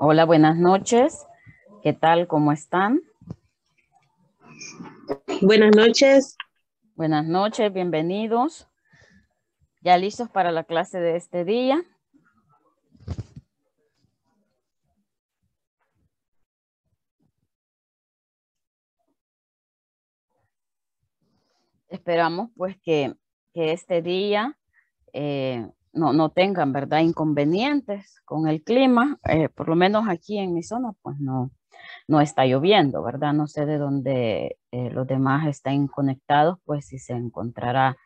Hola, buenas noches. ¿Qué tal? ¿Cómo están? Buenas noches. Buenas noches, bienvenidos. ¿Ya listos para la clase de este día? Esperamos pues que, que este día eh, no, no tengan, ¿verdad? Inconvenientes con el clima, eh, por lo menos aquí en mi zona, pues no, no está lloviendo, ¿verdad? No sé de dónde eh, los demás están conectados, pues si se encontrará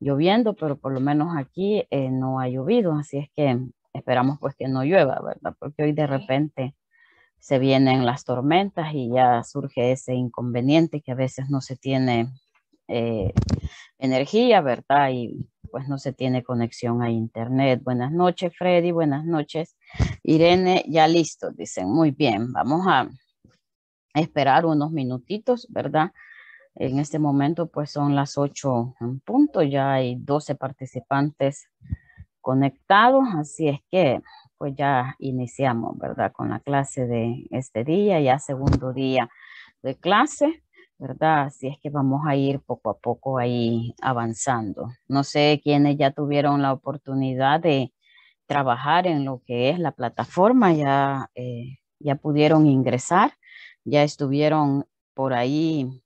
lloviendo, pero por lo menos aquí eh, no ha llovido, así es que esperamos pues que no llueva, ¿verdad? Porque hoy de repente se vienen las tormentas y ya surge ese inconveniente que a veces no se tiene energía, ¿verdad? Y pues no se tiene conexión a internet. Buenas noches, Freddy. Buenas noches, Irene. Ya listo, dicen. Muy bien, vamos a esperar unos minutitos, ¿verdad? En este momento, pues son las 8 en punto. Ya hay 12 participantes conectados, así es que pues ya iniciamos, ¿verdad? Con la clase de este día, ya segundo día de clase. ¿verdad? Así es que vamos a ir poco a poco ahí avanzando. No sé quiénes ya tuvieron la oportunidad de trabajar en lo que es la plataforma, ya, eh, ya pudieron ingresar, ya estuvieron por ahí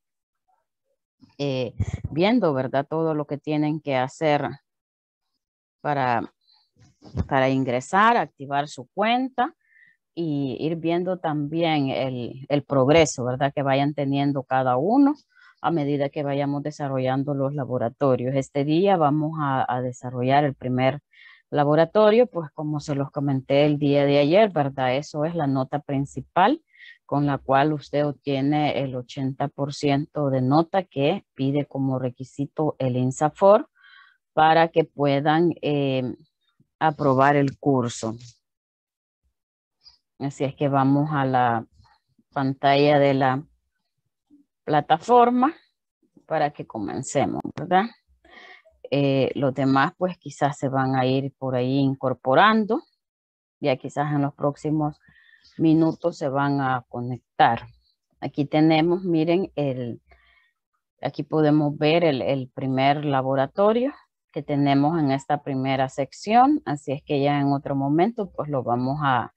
eh, viendo, ¿verdad? Todo lo que tienen que hacer para, para ingresar, activar su cuenta y ir viendo también el, progreso, ¿verdad? Que vayan teniendo cada uno a medida que vayamos desarrollando los laboratorios. Este día vamos a, desarrollar el primer laboratorio, pues como se los comenté el día de ayer, ¿verdad? Eso es la nota principal con la cual usted obtiene el 80% de nota que pide como requisito el INSAFOR para que puedan eh, aprobar el curso. Así es que vamos a la pantalla de la plataforma para que comencemos, ¿verdad? Eh, los demás pues quizás se van a ir por ahí incorporando, ya quizás en los próximos minutos se van a conectar. Aquí tenemos, miren, el, aquí podemos ver el primer laboratorio que tenemos en esta primera sección, así es que ya en otro momento pues lo vamos a,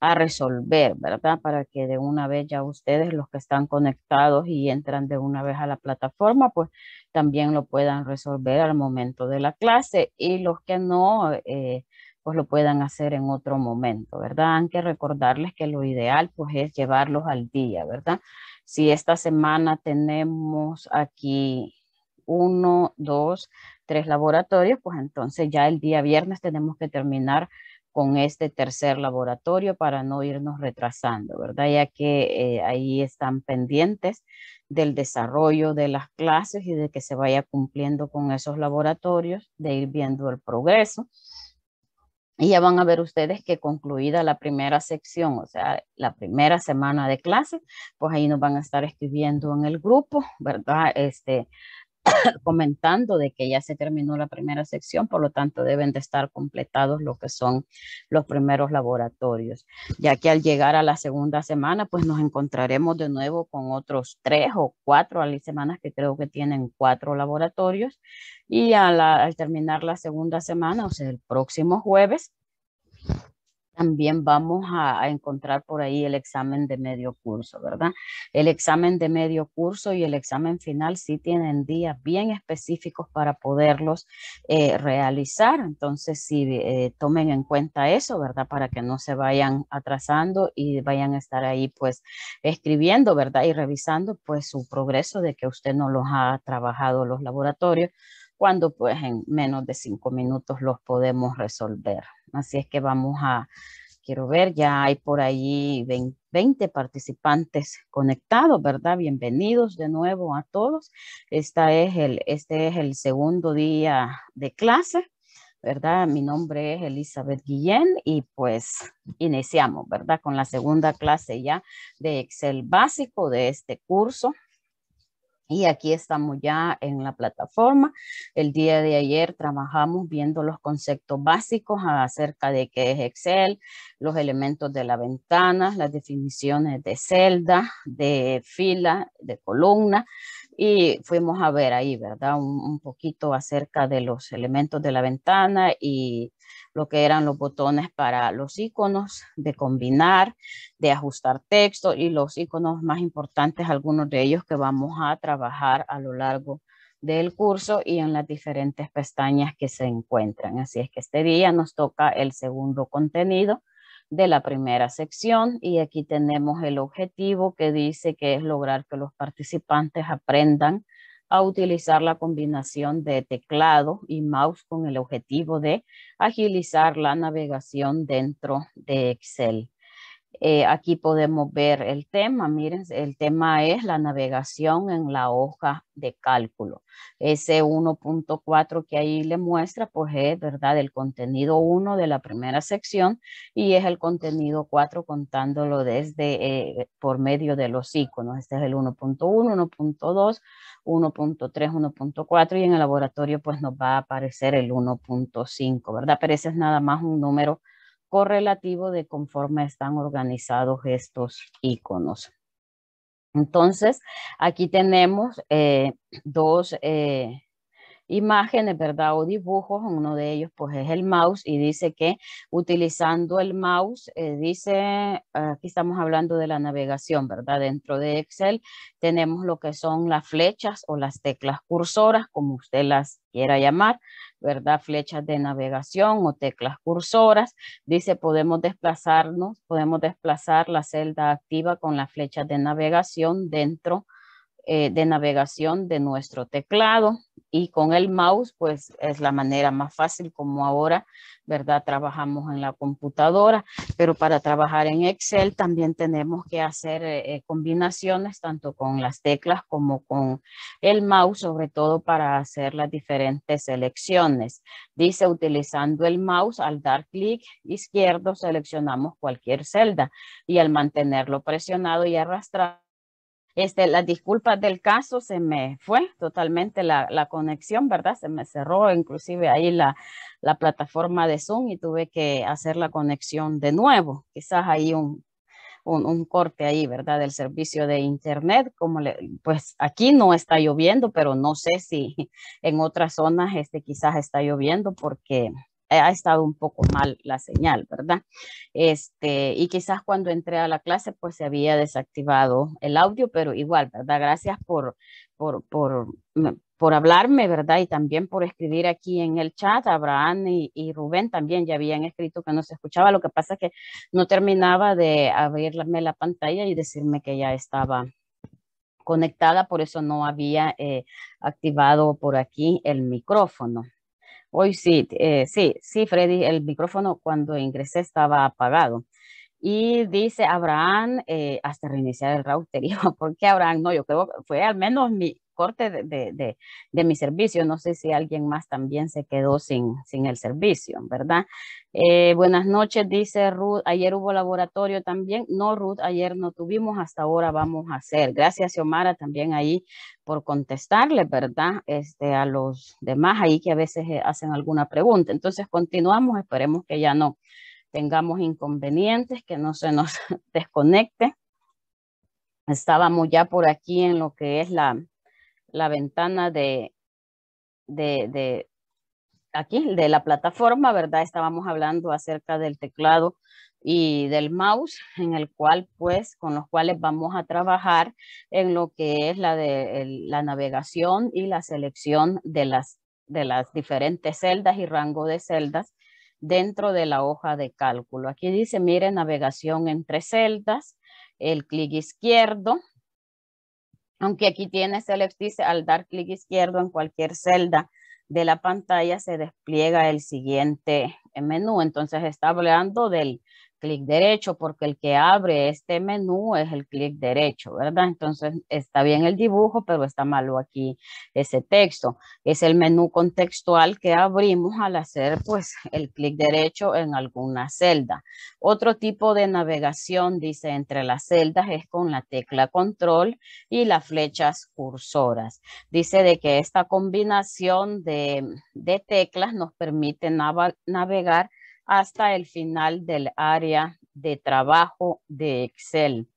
a resolver, ¿verdad? Para que de una vez ya ustedes, los que están conectados y entran de una vez a la plataforma, pues también lo puedan resolver al momento de la clase y los que no, eh, pues lo puedan hacer en otro momento, ¿verdad? Hay que recordarles que lo ideal pues es llevarlos al día, ¿verdad? Si esta semana tenemos aquí uno, dos, tres laboratorios, pues entonces ya el día viernes tenemos que terminar con este tercer laboratorio para no irnos retrasando, ¿verdad? Ya que eh, ahí están pendientes del desarrollo de las clases y de que se vaya cumpliendo con esos laboratorios, de ir viendo el progreso. Y ya van a ver ustedes que concluida la primera sección, o sea, la primera semana de clases, pues ahí nos van a estar escribiendo en el grupo, ¿verdad? Este, comentando de que ya se terminó la primera sección, por lo tanto deben de estar completados lo que son los primeros laboratorios, ya que al llegar a la segunda semana, pues nos encontraremos de nuevo con otros tres o cuatro, hay semanas que creo que tienen cuatro laboratorios, y al, al terminar la segunda semana, o sea, el próximo jueves, también vamos a, encontrar por ahí el examen de medio curso, ¿verdad? El examen de medio curso y el examen final sí tienen días bien específicos para poderlos eh, realizar. Entonces, si eh, tomen en cuenta eso, ¿verdad? Para que no se vayan atrasando y vayan a estar ahí, pues, escribiendo, ¿verdad? Y revisando, pues, su progreso de que usted no los ha trabajado los laboratorios, cuando, pues, en menos de cinco minutos los podemos resolver. Así es que vamos a, quiero ver, ya hay por ahí 20 participantes conectados, ¿verdad? Bienvenidos de nuevo a todos. Esta es el, este es el segundo día de clase, ¿verdad? Mi nombre es Elizabeth Guillén y pues iniciamos, ¿verdad? Con la segunda clase ya de Excel básico de este curso y aquí estamos ya en la plataforma. El día de ayer trabajamos viendo los conceptos básicos acerca de qué es Excel, los elementos de la ventana, las definiciones de celda, de fila, de columna, y fuimos a ver ahí, ¿verdad? Un, poquito acerca de los elementos de la ventana y lo que eran los botones para los iconos, de combinar, de ajustar texto y los iconos más importantes, algunos de ellos que vamos a trabajar a lo largo del curso y en las diferentes pestañas que se encuentran. Así es que este día nos toca el segundo contenido, de la primera sección y aquí tenemos el objetivo que dice que es lograr que los participantes aprendan a utilizar la combinación de teclado y mouse con el objetivo de agilizar la navegación dentro de Excel. Eh, aquí podemos ver el tema, miren, el tema es la navegación en la hoja de cálculo. Ese 1.4 que ahí le muestra, pues es, ¿verdad?, el contenido 1 de la primera sección y es el contenido 4 contándolo desde, eh, por medio de los iconos. Este es el 1.1, 1.2, 1.3, 1.4 y en el laboratorio pues nos va a aparecer el 1.5, ¿verdad? Pero ese es nada más un número correlativo de conforme están organizados estos iconos. Entonces, aquí tenemos eh, dos eh, imágenes, ¿verdad? O dibujos. Uno de ellos, pues, es el mouse y dice que utilizando el mouse, eh, dice, aquí estamos hablando de la navegación, ¿verdad? Dentro de Excel tenemos lo que son las flechas o las teclas cursoras, como usted las quiera llamar. ¿verdad? Flechas de navegación o teclas cursoras. Dice, podemos desplazarnos, podemos desplazar la celda activa con las flechas de navegación dentro eh, de navegación de nuestro teclado y con el mouse pues es la manera más fácil como ahora, ¿verdad? Trabajamos en la computadora, pero para trabajar en Excel también tenemos que hacer eh, eh, combinaciones tanto con las teclas como con el mouse, sobre todo para hacer las diferentes selecciones. Dice utilizando el mouse al dar clic izquierdo seleccionamos cualquier celda y al mantenerlo presionado y arrastrado este, las disculpas del caso se me fue totalmente la, conexión, ¿verdad? Se me cerró inclusive ahí la, la, plataforma de Zoom y tuve que hacer la conexión de nuevo. Quizás hay un, un, corte ahí, ¿verdad? Del servicio de Internet, como pues aquí no está lloviendo, pero no sé si en otras zonas este, quizás está lloviendo porque ha estado un poco mal la señal, ¿verdad? Este, y quizás cuando entré a la clase, pues se había desactivado el audio, pero igual, ¿verdad? Gracias por, por, por, por hablarme, ¿verdad? Y también por escribir aquí en el chat. Abraham y, Rubén también ya habían escrito que no se escuchaba. Lo que pasa es que no terminaba de abrirme la pantalla y decirme que ya estaba conectada, por eso no había eh, activado por aquí el micrófono. Hoy sí, eh, sí, sí, Freddy, el micrófono cuando ingresé estaba apagado. Y dice Abraham, eh, hasta reiniciar el router, ¿por qué Abraham? No, yo creo que fue al menos mi corte de, mi servicio. No sé si alguien más también se quedó sin, sin el servicio, ¿verdad? Eh, buenas noches, dice Ruth. Ayer hubo laboratorio también. No, Ruth, ayer no tuvimos, hasta ahora vamos a hacer. Gracias, Xiomara, también ahí por contestarle, ¿verdad? Este, a los demás ahí que a veces eh, hacen alguna pregunta. Entonces, continuamos, esperemos que ya no tengamos inconvenientes, que no se nos desconecte. Estábamos ya por aquí en lo que es la, la ventana de, de, de, aquí, de la plataforma, ¿verdad? Estábamos hablando acerca del teclado y del mouse, en el cual, pues, con los cuales vamos a trabajar en lo que es la de la navegación y la selección de las, de las diferentes celdas y rango de celdas dentro de la hoja de cálculo. Aquí dice, mire, navegación entre celdas, el clic izquierdo, aunque aquí tiene Select dice, al dar clic izquierdo en cualquier celda de la pantalla se despliega el siguiente menú. Entonces está hablando del clic derecho, porque el que abre este menú es el clic derecho, ¿verdad? Entonces está bien el dibujo, pero está malo aquí ese texto. Es el menú contextual que abrimos al hacer pues el clic derecho en alguna celda. Otro tipo de navegación, dice, entre las celdas es con la tecla control y las flechas cursoras. Dice de que esta combinación de, teclas nos permite navegar hasta el final del área de trabajo de Excel.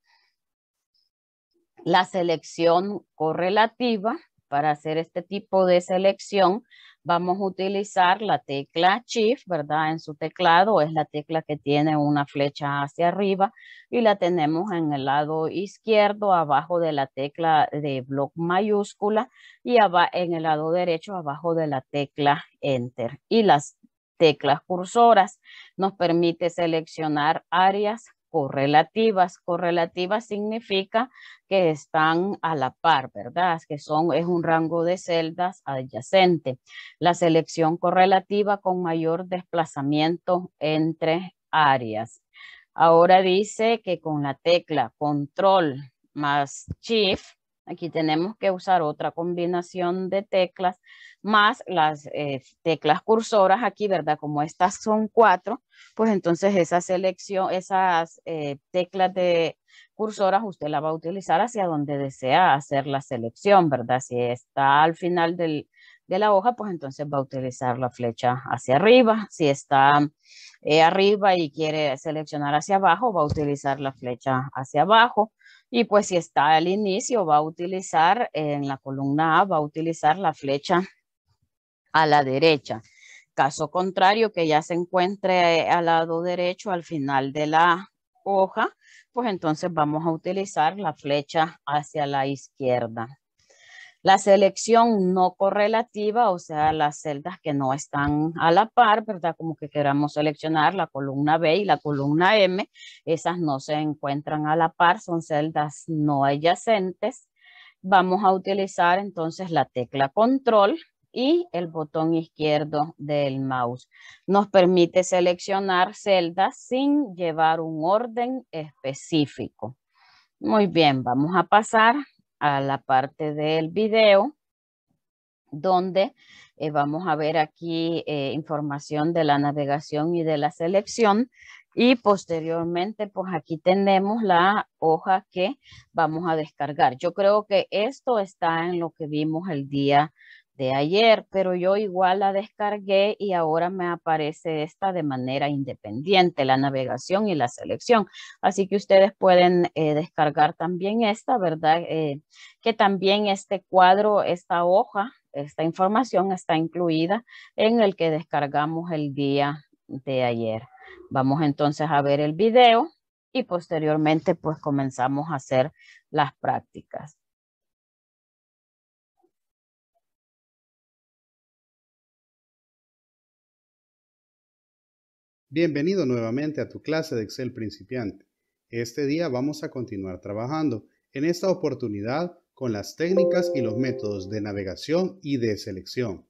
La selección correlativa, para hacer este tipo de selección, vamos a utilizar la tecla Shift, ¿verdad? En su teclado es la tecla que tiene una flecha hacia arriba y la tenemos en el lado izquierdo, abajo de la tecla de bloc mayúscula y en el lado derecho, abajo de la tecla Enter. Y las teclas cursoras. Nos permite seleccionar áreas correlativas. Correlativas significa que están a la par, ¿verdad? Que son, es un rango de celdas adyacente. La selección correlativa con mayor desplazamiento entre áreas. Ahora dice que con la tecla control más shift Aquí tenemos que usar otra combinación de teclas más las eh, teclas cursoras aquí, ¿verdad? Como estas son cuatro, pues entonces esa selección, esas eh, teclas de cursoras usted la va a utilizar hacia donde desea hacer la selección, ¿verdad? Si está al final del, de la hoja, pues entonces va a utilizar la flecha hacia arriba. Si está eh, arriba y quiere seleccionar hacia abajo, va a utilizar la flecha hacia abajo. Y pues si está al inicio, va a utilizar en la columna A, va a utilizar la flecha a la derecha. Caso contrario, que ya se encuentre eh, al lado derecho, al final de la hoja, pues entonces vamos a utilizar la flecha hacia la izquierda. La selección no correlativa, o sea, las celdas que no están a la par, ¿verdad? Como que queramos seleccionar la columna B y la columna M, esas no se encuentran a la par, son celdas no adyacentes. Vamos a utilizar entonces la tecla control y el botón izquierdo del mouse. Nos permite seleccionar celdas sin llevar un orden específico. Muy bien, vamos a pasar a la parte del video donde eh, vamos a ver aquí eh, información de la navegación y de la selección y posteriormente pues aquí tenemos la hoja que vamos a descargar. Yo creo que esto está en lo que vimos el día de ayer, pero yo igual la descargué y ahora me aparece esta de manera independiente, la navegación y la selección. Así que ustedes pueden eh, descargar también esta, ¿verdad? Eh, que también este cuadro, esta hoja, esta información está incluida en el que descargamos el día de ayer. Vamos entonces a ver el video y posteriormente pues comenzamos a hacer las prácticas. Bienvenido nuevamente a tu clase de Excel principiante. Este día vamos a continuar trabajando, en esta oportunidad con las técnicas y los métodos de navegación y de selección.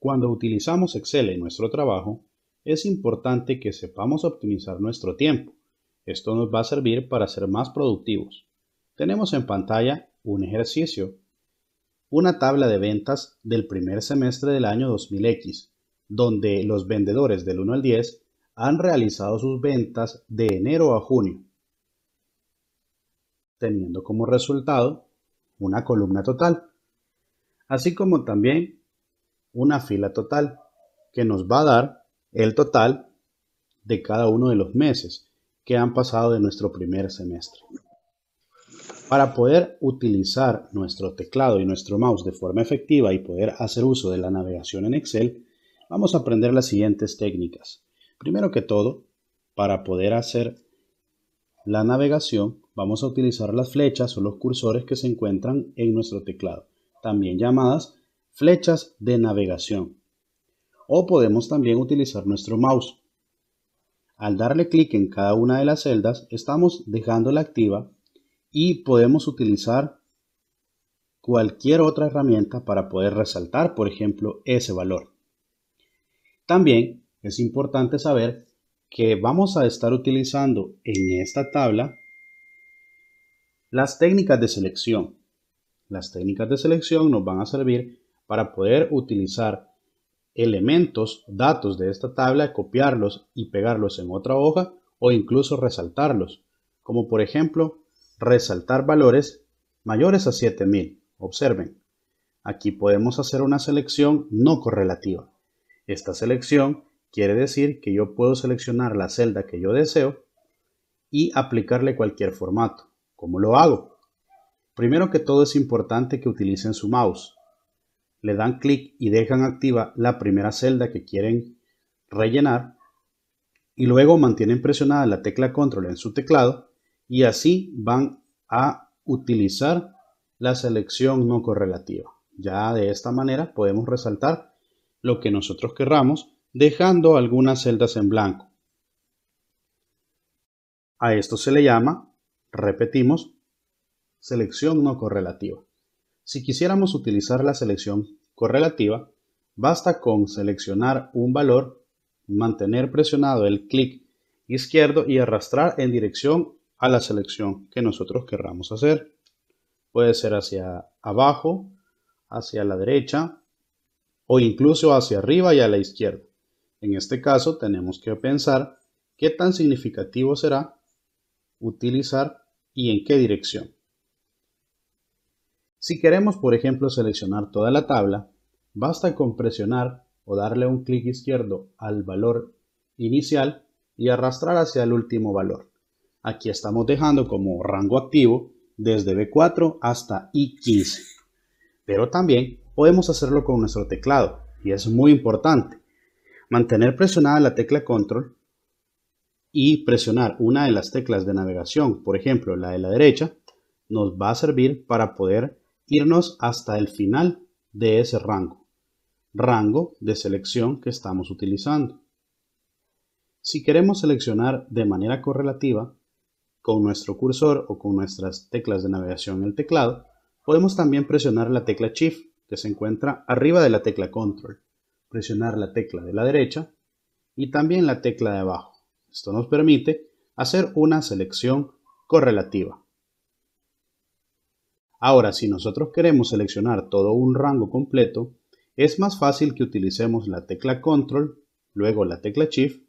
Cuando utilizamos Excel en nuestro trabajo, es importante que sepamos optimizar nuestro tiempo. Esto nos va a servir para ser más productivos. Tenemos en pantalla un ejercicio, una tabla de ventas del primer semestre del año 2000X donde los vendedores del 1 al 10 han realizado sus ventas de enero a junio, teniendo como resultado una columna total, así como también una fila total, que nos va a dar el total de cada uno de los meses que han pasado de nuestro primer semestre. Para poder utilizar nuestro teclado y nuestro mouse de forma efectiva y poder hacer uso de la navegación en Excel, Vamos a aprender las siguientes técnicas. Primero que todo, para poder hacer la navegación, vamos a utilizar las flechas o los cursores que se encuentran en nuestro teclado, también llamadas flechas de navegación. O podemos también utilizar nuestro mouse. Al darle clic en cada una de las celdas, estamos dejándola activa y podemos utilizar cualquier otra herramienta para poder resaltar, por ejemplo, ese valor. También es importante saber que vamos a estar utilizando en esta tabla las técnicas de selección. Las técnicas de selección nos van a servir para poder utilizar elementos, datos de esta tabla, copiarlos y pegarlos en otra hoja o incluso resaltarlos, como por ejemplo resaltar valores mayores a 7000. Observen, aquí podemos hacer una selección no correlativa. Esta selección quiere decir que yo puedo seleccionar la celda que yo deseo y aplicarle cualquier formato. ¿Cómo lo hago? Primero que todo es importante que utilicen su mouse. Le dan clic y dejan activa la primera celda que quieren rellenar y luego mantienen presionada la tecla control en su teclado y así van a utilizar la selección no correlativa. Ya de esta manera podemos resaltar lo que nosotros querramos, dejando algunas celdas en blanco. A esto se le llama, repetimos, selección no correlativa. Si quisiéramos utilizar la selección correlativa, basta con seleccionar un valor, mantener presionado el clic izquierdo y arrastrar en dirección a la selección que nosotros querramos hacer. Puede ser hacia abajo, hacia la derecha, o incluso hacia arriba y a la izquierda. En este caso tenemos que pensar qué tan significativo será utilizar y en qué dirección. Si queremos, por ejemplo, seleccionar toda la tabla, basta con presionar o darle un clic izquierdo al valor inicial y arrastrar hacia el último valor. Aquí estamos dejando como rango activo desde B4 hasta I15. Pero también podemos hacerlo con nuestro teclado y es muy importante. Mantener presionada la tecla control y presionar una de las teclas de navegación, por ejemplo la de la derecha, nos va a servir para poder irnos hasta el final de ese rango, rango de selección que estamos utilizando. Si queremos seleccionar de manera correlativa con nuestro cursor o con nuestras teclas de navegación en el teclado, podemos también presionar la tecla Shift que se encuentra arriba de la tecla Control. Presionar la tecla de la derecha y también la tecla de abajo. Esto nos permite hacer una selección correlativa. Ahora, si nosotros queremos seleccionar todo un rango completo, es más fácil que utilicemos la tecla Control, luego la tecla Shift,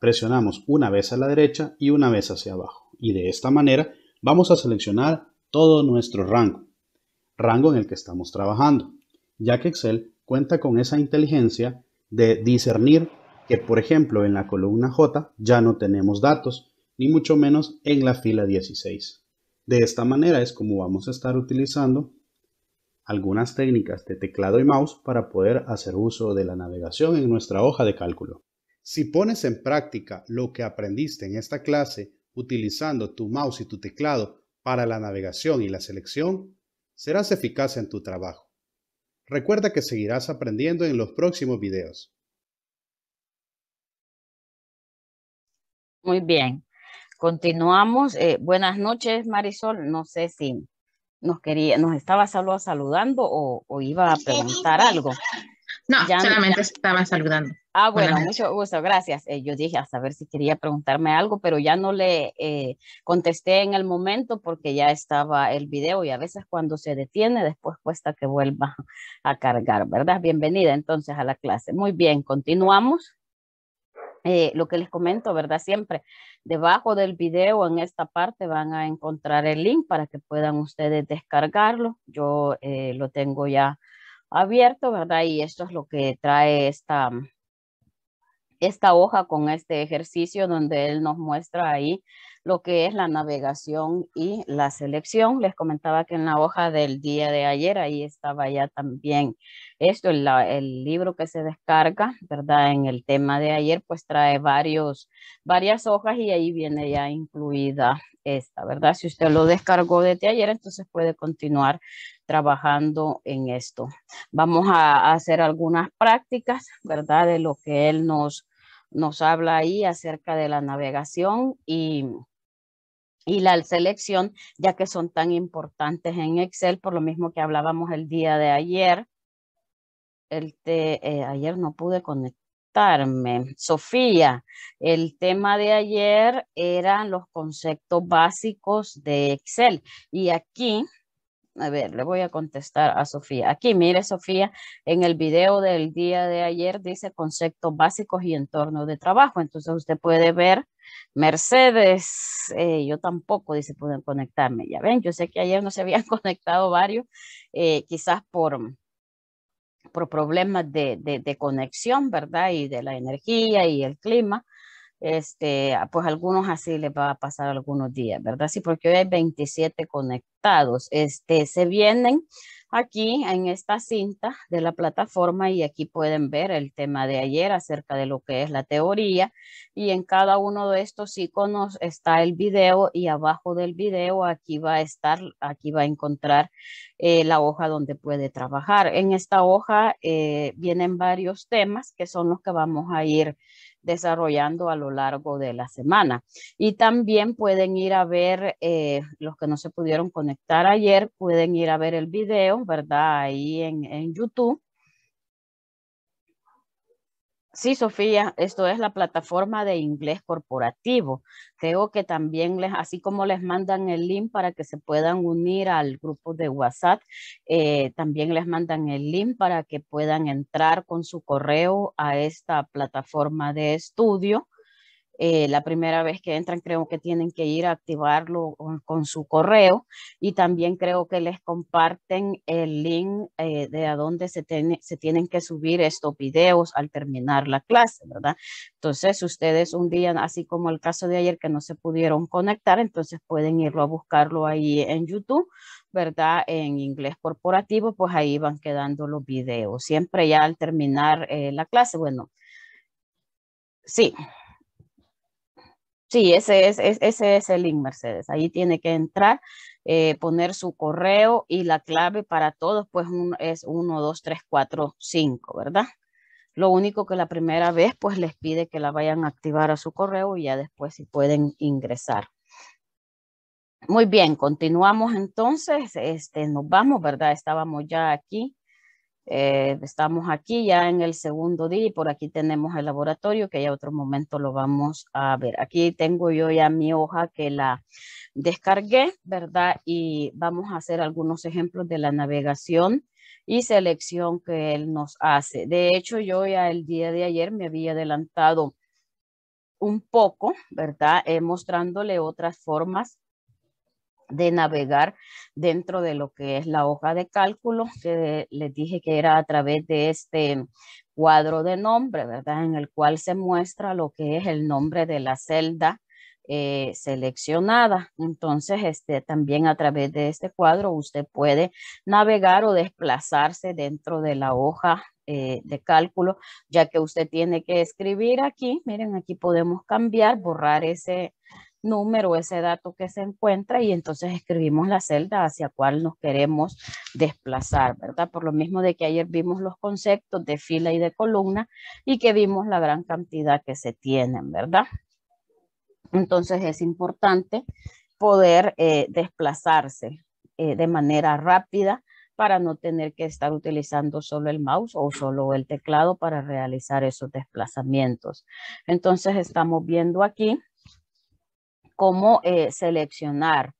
presionamos una vez a la derecha y una vez hacia abajo. Y de esta manera vamos a seleccionar todo nuestro rango rango en el que estamos trabajando, ya que Excel cuenta con esa inteligencia de discernir que, por ejemplo, en la columna J ya no tenemos datos, ni mucho menos en la fila 16. De esta manera es como vamos a estar utilizando algunas técnicas de teclado y mouse para poder hacer uso de la navegación en nuestra hoja de cálculo. Si pones en práctica lo que aprendiste en esta clase utilizando tu mouse y tu teclado para la navegación y la selección, serás eficaz en tu trabajo. Recuerda que seguirás aprendiendo en los próximos videos. Muy bien. Continuamos. Eh, buenas noches, Marisol. No sé si nos quería, nos estaba saludando o, o iba a preguntar algo. No, solamente estaba saludando. Ah, bueno, mucho gusto, gracias. Eh, yo dije a saber si quería preguntarme algo, pero ya no le eh, contesté en el momento porque ya estaba el video y a veces cuando se detiene después cuesta que vuelva a cargar, ¿verdad? Bienvenida entonces a la clase. Muy bien, continuamos. Eh, lo que les comento, ¿verdad? Siempre debajo del video en esta parte van a encontrar el link para que puedan ustedes descargarlo. Yo lo tengo ya abierto, ¿verdad? Y esto es lo que trae esta, esta hoja con este ejercicio donde él nos muestra ahí lo que es la navegación y la selección. Les comentaba que en la hoja del día de ayer, ahí estaba ya también esto, el, el libro que se descarga, ¿verdad? En el tema de ayer, pues trae varios, varias hojas y ahí viene ya incluida esta, ¿verdad? Si usted lo descargó desde ayer, entonces puede continuar trabajando en esto. Vamos a, hacer algunas prácticas, ¿verdad? De lo que él nos, nos habla ahí acerca de la navegación y, la selección, ya que son tan importantes en Excel, por lo mismo que hablábamos el día de ayer. El eh, ayer no pude conectarme. Sofía, el tema de ayer eran los conceptos básicos de Excel. Y aquí a ver, le voy a contestar a Sofía. Aquí, mire, Sofía, en el video del día de ayer dice conceptos básicos y entorno de trabajo. Entonces usted puede ver Mercedes, eh, yo tampoco, dice, pueden conectarme. Ya ven, yo sé que ayer no se habían conectado varios, eh, quizás por, por problemas de, conexión, ¿verdad? Y de la energía y el clima este, ah, pues algunos así les va a pasar algunos días, ¿verdad? Sí, porque hoy hay 27 conectados. Este, se vienen aquí en esta cinta de la plataforma y aquí pueden ver el tema de ayer acerca de lo que es la teoría y en cada uno de estos iconos está el video y abajo del video aquí va a estar, aquí va a encontrar eh, la hoja donde puede trabajar. En esta hoja eh, vienen varios temas que son los que vamos a ir desarrollando a lo largo de la semana. Y también pueden ir a ver, eh, los que no se pudieron conectar ayer, pueden ir a ver el video, ¿verdad? Ahí en, en YouTube Sí, Sofía, esto es la plataforma de inglés corporativo. Creo que también, les, así como les mandan el link para que se puedan unir al grupo de WhatsApp, eh, también les mandan el link para que puedan entrar con su correo a esta plataforma de estudio eh, la primera vez que entran creo que tienen que ir a activarlo con, su correo y también creo que les comparten el link eh, de a dónde se, tienen que subir estos videos al terminar la clase, ¿verdad? Entonces ustedes un día, así como el caso de ayer que no se pudieron conectar, entonces pueden irlo a buscarlo ahí en YouTube, ¿verdad? En inglés corporativo, pues ahí van quedando los videos. Siempre ya al terminar eh, la clase, bueno, sí. Sí, ese es, ese es el link, Mercedes. Ahí tiene que entrar, eh, poner su correo y la clave para todos, pues es 1, 2, 3, 4, 5, ¿verdad? Lo único que la primera vez, pues les pide que la vayan a activar a su correo y ya después si pueden ingresar. Muy bien, continuamos entonces, este, nos vamos, ¿verdad? Estábamos ya aquí eh, estamos aquí ya en el segundo día y por aquí tenemos el laboratorio que ya otro momento lo vamos a ver. Aquí tengo yo ya mi hoja que la descargué, ¿verdad? Y vamos a hacer algunos ejemplos de la navegación y selección que él nos hace. De hecho, yo ya el día de ayer me había adelantado un poco, ¿verdad? Eh, mostrándole otras formas de navegar dentro de lo que es la hoja de cálculo, que les dije que era a través de este cuadro de nombre, ¿verdad? En el cual se muestra lo que es el nombre de la celda eh, seleccionada. Entonces, este, también a través de este cuadro usted puede navegar o desplazarse dentro de la hoja eh, de cálculo, ya que usted tiene que escribir aquí. Miren, aquí podemos cambiar, borrar ese número, ese dato que se encuentra y entonces escribimos la celda hacia cuál nos queremos desplazar, ¿verdad? Por lo mismo de que ayer vimos los conceptos de fila y de columna y que vimos la gran cantidad que se tienen, ¿verdad? Entonces es importante poder eh, desplazarse eh, de manera rápida para no tener que estar utilizando solo el mouse o solo el teclado para realizar esos desplazamientos. Entonces estamos viendo aquí cómo eh, seleccionar.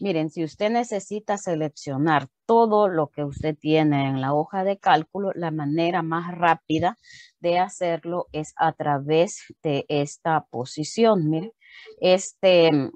Miren, si usted necesita seleccionar todo lo que usted tiene en la hoja de cálculo, la manera más rápida de hacerlo es a través de esta posición. Miren, este,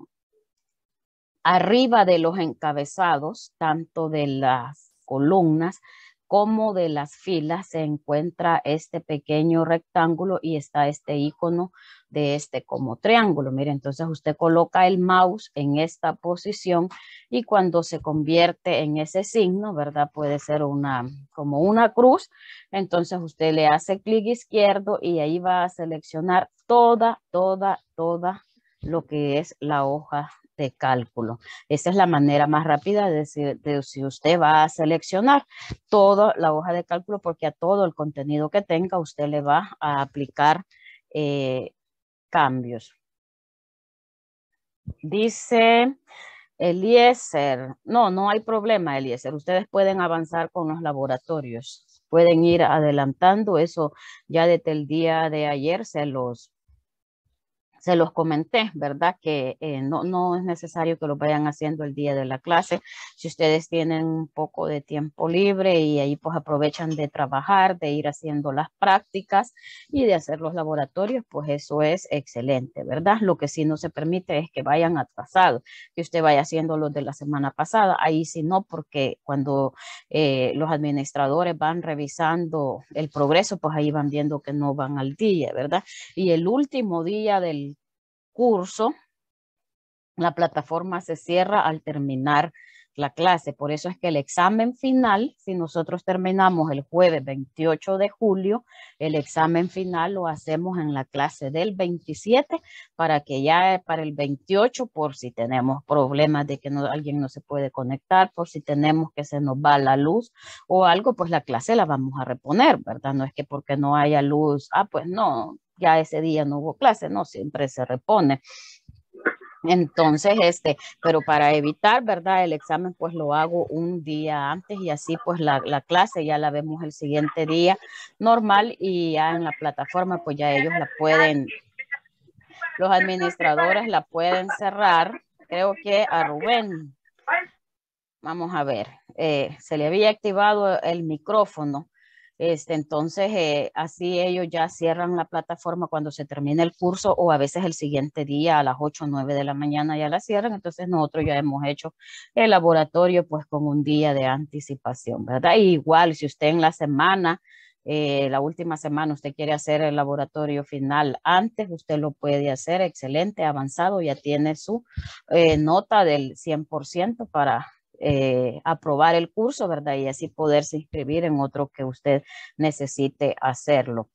arriba de los encabezados, tanto de las columnas como de las filas, se encuentra este pequeño rectángulo y está este icono de este como triángulo. Mire, entonces usted coloca el mouse en esta posición y cuando se convierte en ese signo, ¿verdad? Puede ser una como una cruz. Entonces usted le hace clic izquierdo y ahí va a seleccionar toda, toda, toda lo que es la hoja de cálculo. Esa es la manera más rápida de, decir, si usted va a seleccionar toda la hoja de cálculo porque a todo el contenido que tenga usted le va a aplicar eh, cambios. Dice Eliezer, no, no hay problema, Eliezer, ustedes pueden avanzar con los laboratorios, pueden ir adelantando eso, ya desde el día de ayer se los se los comenté, ¿verdad? Que eh, no, es necesario que lo vayan haciendo el día de la clase. Si ustedes tienen un poco de tiempo libre y ahí pues aprovechan de trabajar, de ir haciendo las prácticas y de hacer los laboratorios, pues eso es excelente, ¿verdad? Lo que sí no se permite es que vayan atrasados, que usted vaya haciendo los de la semana pasada. Ahí sí no, porque cuando eh, los administradores van revisando el progreso, pues ahí van viendo que no van al día, ¿verdad? Y el último día del curso, la plataforma se cierra al terminar la clase. Por eso es que el examen final, si nosotros terminamos el jueves 28 de julio, el examen final lo hacemos en la clase del 27 para que ya eh, para el 28, por si tenemos problemas de que alguien no se puede conectar, por si tenemos que se nos va la luz o algo, pues la clase la vamos a reponer, ¿verdad? No es que porque no haya luz, ah, pues no, ya ese día no hubo clase, no, siempre se repone. Entonces, este, pero para evitar, ¿verdad? El examen pues lo hago un día antes y así pues la, clase ya la vemos el siguiente día normal y ya en la plataforma pues ya ellos la pueden, los administradores la pueden cerrar. Creo que a Rubén, vamos a ver, eh, se le había activado el micrófono. Este, entonces, eh, así ellos ya cierran la plataforma cuando se termina el curso o a veces el siguiente día a las 8 o 9 de la mañana ya la cierran. Entonces, nosotros ya hemos hecho el laboratorio pues con un día de anticipación, ¿verdad? igual, si usted en la semana, eh, la última semana, usted quiere hacer el laboratorio final antes, usted lo puede hacer, excelente, avanzado, ya tiene su eh, nota del 100% para eh, aprobar el curso, ¿verdad? Y así poderse inscribir en otro que usted necesite hacerlo.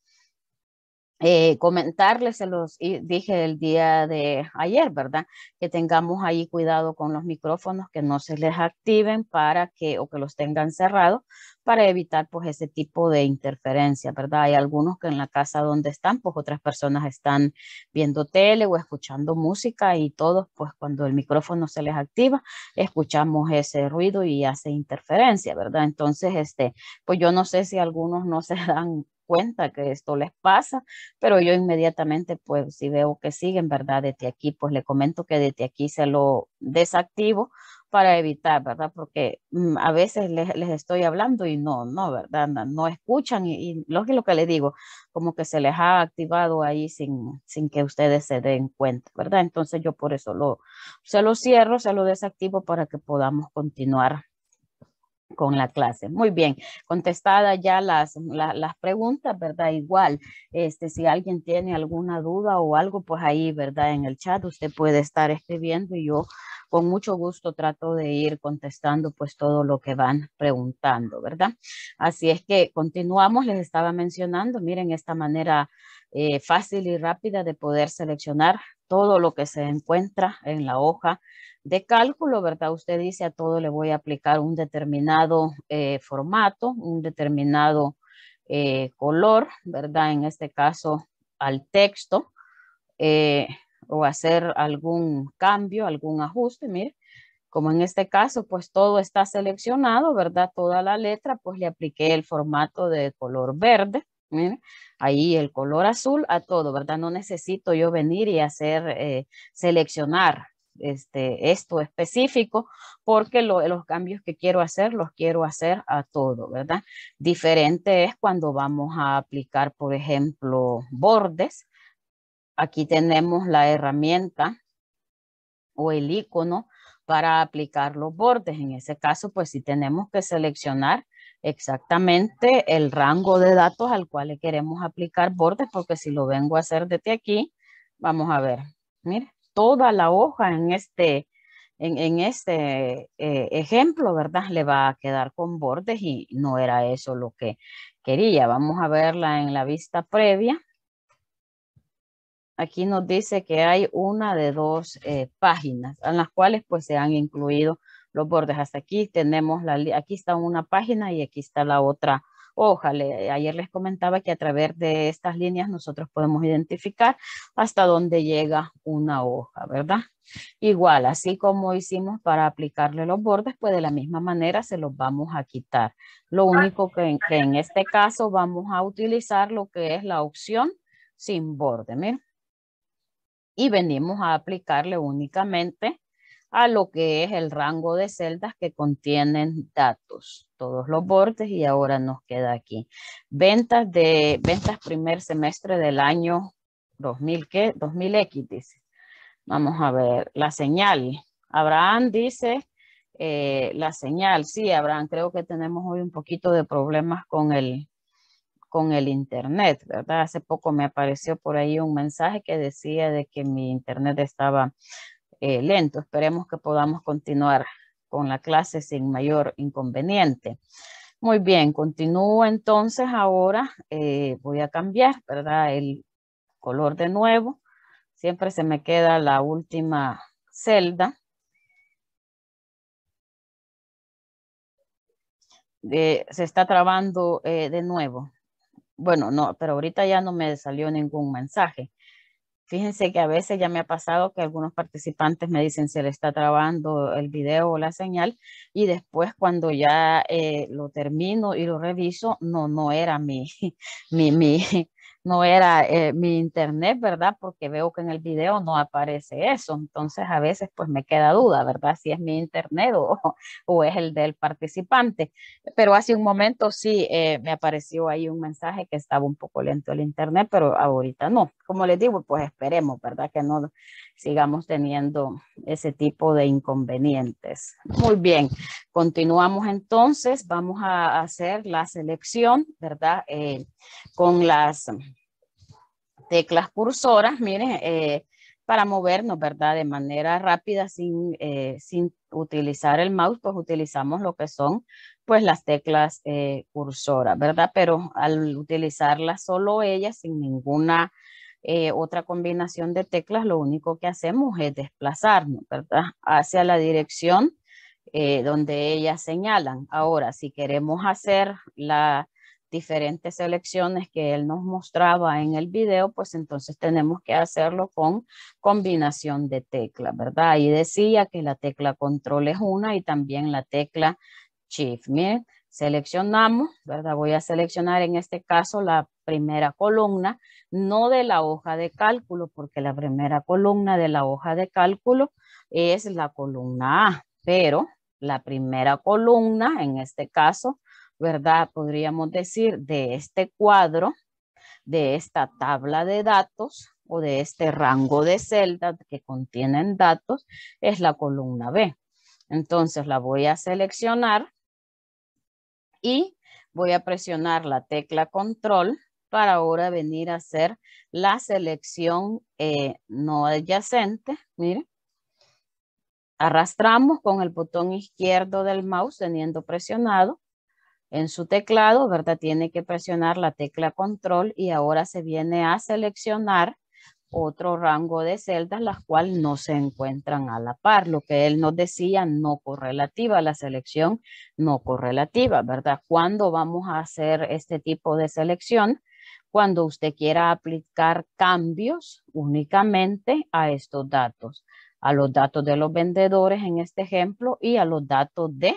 Eh, comentarles, se los dije el día de ayer, ¿verdad? Que tengamos ahí cuidado con los micrófonos, que no se les activen para que, o que los tengan cerrados, para evitar pues ese tipo de interferencia, ¿verdad? Hay algunos que en la casa donde están, pues otras personas están viendo tele o escuchando música y todos, pues cuando el micrófono se les activa, escuchamos ese ruido y hace interferencia, ¿verdad? Entonces, este, pues yo no sé si algunos no se dan cuenta que esto les pasa, pero yo inmediatamente, pues si veo que siguen, ¿verdad? Desde aquí, pues le comento que desde aquí se lo desactivo para evitar, ¿verdad? Porque mm, a veces les, estoy hablando y no, no, ¿verdad? No, escuchan y, lo que lo que les digo, como que se les ha activado ahí sin, sin que ustedes se den cuenta, ¿verdad? Entonces yo por eso lo, se lo cierro, se lo desactivo para que podamos continuar con la clase. Muy bien, contestada ya las, las, preguntas, ¿verdad? Igual, este, si alguien tiene alguna duda o algo, pues ahí, ¿verdad? En el chat usted puede estar escribiendo y yo con mucho gusto trato de ir contestando pues todo lo que van preguntando, ¿verdad? Así es que continuamos, les estaba mencionando, miren esta manera eh, fácil y rápida de poder seleccionar todo lo que se encuentra en la hoja de cálculo, ¿verdad? Usted dice a todo le voy a aplicar un determinado eh, formato, un determinado eh, color, ¿verdad? En este caso al texto eh, o hacer algún cambio, algún ajuste, mire. Como en este caso, pues todo está seleccionado, ¿verdad? Toda la letra, pues le apliqué el formato de color verde ahí el color azul a todo, ¿verdad? No necesito yo venir y hacer, eh, seleccionar este, esto específico porque los cambios que quiero hacer los quiero hacer a todo, ¿verdad? Diferente es cuando vamos a aplicar, por ejemplo, bordes. Aquí tenemos la herramienta o el icono para aplicar los bordes. En ese caso, pues si tenemos que seleccionar exactamente el rango de datos al cual queremos aplicar bordes, porque si lo vengo a hacer desde aquí, vamos a ver, toda la hoja en este, en, este eh, ejemplo, ¿verdad? Le va a quedar con bordes y no era eso lo que quería. Vamos a verla en la vista previa. Aquí nos dice que hay una de dos eh, páginas en las cuales pues se han incluido los bordes hasta aquí tenemos la aquí está una página y aquí está la otra hoja. ayer les comentaba que a través de estas líneas nosotros podemos identificar hasta dónde llega una hoja, ¿verdad? Igual, así como hicimos para aplicarle los bordes, pues de la misma manera se los vamos a quitar. Lo único que, en este caso vamos a utilizar lo que es la opción sin borde, Y venimos a aplicarle únicamente a lo que es el rango de celdas que contienen datos, todos los bordes y ahora nos queda aquí. Ventas de ventas primer semestre del año 2000, ¿qué? 2000X dice. Vamos a ver la señal. Abraham dice eh, la señal. Sí, Abraham, creo que tenemos hoy un poquito de problemas con el, con el internet, ¿verdad? Hace poco me apareció por ahí un mensaje que decía de que mi internet estaba eh, lento. Esperemos que podamos continuar con la clase sin mayor inconveniente. Muy bien, continúo entonces ahora. Eh, voy a cambiar, ¿verdad? El color de nuevo. Siempre se me queda la última celda. se está trabando eh, de nuevo. Bueno, no, pero ahorita ya no me salió ningún mensaje. Fíjense que a veces ya me ha pasado que algunos participantes me dicen se le está trabando el video o la señal y después cuando ya eh, lo termino y lo reviso, no, no era mi, mi, no era eh, mi internet, ¿verdad? Porque veo que en el video no aparece eso. Entonces a veces pues me queda duda, ¿verdad? Si es mi internet o, es el del participante. Pero hace un momento sí eh, me apareció ahí un mensaje que estaba un poco lento el internet, pero ahorita no. Como les digo, pues esperemos, ¿verdad? Que no sigamos teniendo ese tipo de inconvenientes. Muy bien, continuamos entonces. Vamos a hacer la selección, ¿verdad? Eh, con las teclas cursoras, miren, eh, para movernos, ¿verdad? De manera rápida, sin, eh, sin utilizar el mouse, pues utilizamos lo que son pues las teclas eh, cursoras, ¿verdad? Pero al utilizarlas solo ellas, sin ninguna otra combinación de teclas, lo único que hacemos es desplazarnos, ¿verdad? Hacia la dirección donde ellas señalan. Ahora, si queremos hacer la, diferentes selecciones que él nos mostraba en el video, pues entonces tenemos que hacerlo con combinación de teclas, ¿verdad? Y decía que la tecla control es una y también la tecla shift. Miren, seleccionamos, ¿verdad? Voy a seleccionar en este caso la primera columna, no de la hoja de cálculo, porque la primera columna de la hoja de cálculo es la columna A, pero la primera columna, en este caso, ¿verdad? Podríamos decir, de este cuadro, de esta tabla de datos o de este rango de celdas que contienen datos, es la columna B. Entonces la voy a seleccionar y voy a presionar la tecla control para ahora venir a hacer la selección eh, no adyacente. Mire, arrastramos con el botón izquierdo del mouse teniendo presionado en su teclado, ¿verdad? Tiene que presionar la tecla control y ahora se viene a seleccionar otro rango de celdas, las cuales no se encuentran a la par, lo que él nos decía, no correlativa, la selección no correlativa, ¿verdad? Cuando vamos a hacer este tipo de selección? Cuando usted quiera aplicar cambios únicamente a estos datos, a los datos de los vendedores en este ejemplo y a los datos de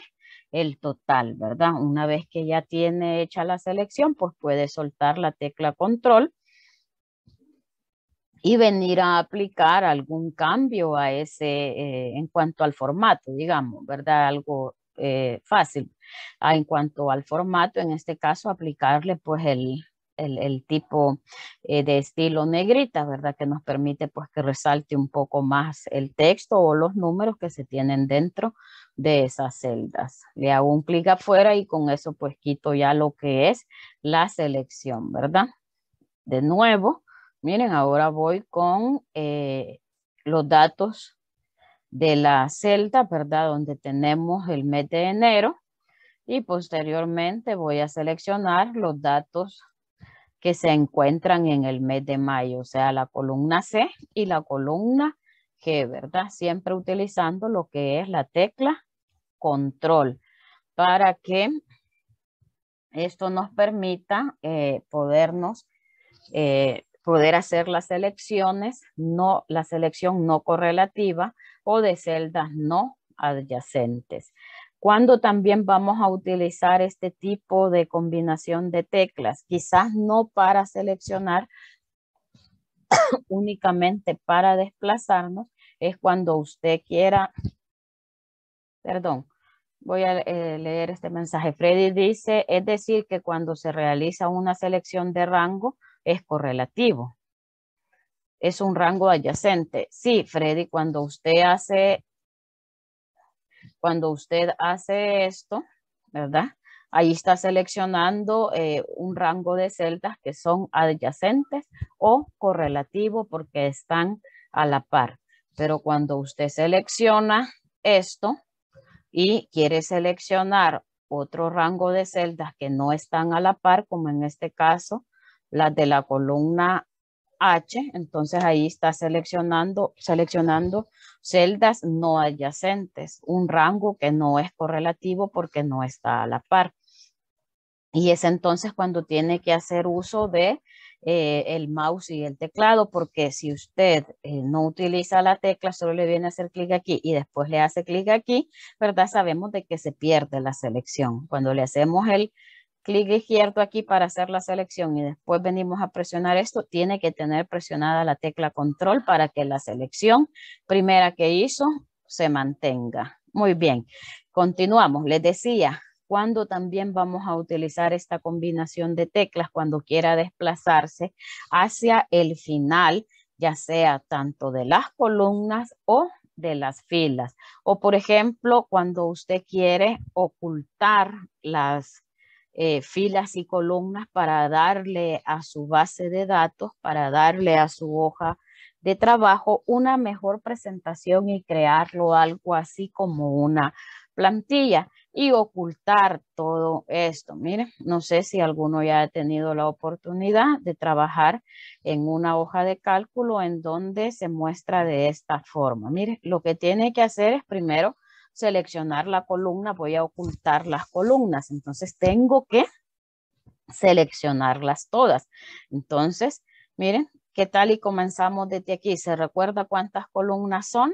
el total, ¿verdad? Una vez que ya tiene hecha la selección, pues puede soltar la tecla control y venir a aplicar algún cambio a ese eh, en cuanto al formato, digamos, ¿verdad? Algo eh, fácil. Ah, en cuanto al formato, en este caso, aplicarle pues el, tipo eh, de estilo negrita, ¿verdad? Que nos permite pues que resalte un poco más el texto o los números que se tienen dentro de esas celdas. Le hago un clic afuera y con eso pues quito ya lo que es la selección, ¿verdad? De nuevo, miren, ahora voy con eh, los datos de la celda, ¿verdad? Donde tenemos el mes de enero y posteriormente voy a seleccionar los datos que se encuentran en el mes de mayo, o sea, la columna C y la columna que ¿verdad? Siempre utilizando lo que es la tecla control para que esto nos permita eh, podernos, eh, poder hacer las selecciones, no, la selección no correlativa o de celdas no adyacentes. Cuando también vamos a utilizar este tipo de combinación de teclas, quizás no para seleccionar, únicamente para desplazarnos es cuando usted quiera, perdón, voy a eh, leer este mensaje. Freddy dice, es decir, que cuando se realiza una selección de rango es correlativo. Es un rango adyacente. Sí, Freddy, cuando usted hace, cuando usted hace esto, ¿verdad? Ahí está seleccionando eh, un rango de celdas que son adyacentes o correlativo porque están a la par. Pero cuando usted selecciona esto y quiere seleccionar otro rango de celdas que no están a la par, como en este caso las de la columna H, entonces ahí está seleccionando, seleccionando celdas no adyacentes, un rango que no es correlativo porque no está a la par y es entonces cuando tiene que hacer uso de eh, el mouse y el teclado, porque si usted eh, no utiliza la tecla, solo le viene a hacer clic aquí y después le hace clic aquí, ¿verdad? Sabemos de que se pierde la selección. Cuando le hacemos el clic izquierdo aquí para hacer la selección y después venimos a presionar esto, tiene que tener presionada la tecla control para que la selección primera que hizo se mantenga. Muy bien, continuamos. Les decía, cuando también vamos a utilizar esta combinación de teclas cuando quiera desplazarse hacia el final, ya sea tanto de las columnas o de las filas. O por ejemplo, cuando usted quiere ocultar las eh, filas y columnas para darle a su base de datos, para darle a su hoja de trabajo una mejor presentación y crearlo algo así como una plantilla y ocultar todo esto. miren, no sé si alguno ya ha tenido la oportunidad de trabajar en una hoja de cálculo en donde se muestra de esta forma. Mire, lo que tiene que hacer es primero seleccionar la columna, voy a ocultar las columnas, entonces tengo que seleccionarlas todas. Entonces, miren, ¿qué tal y comenzamos desde aquí? ¿Se recuerda cuántas columnas son?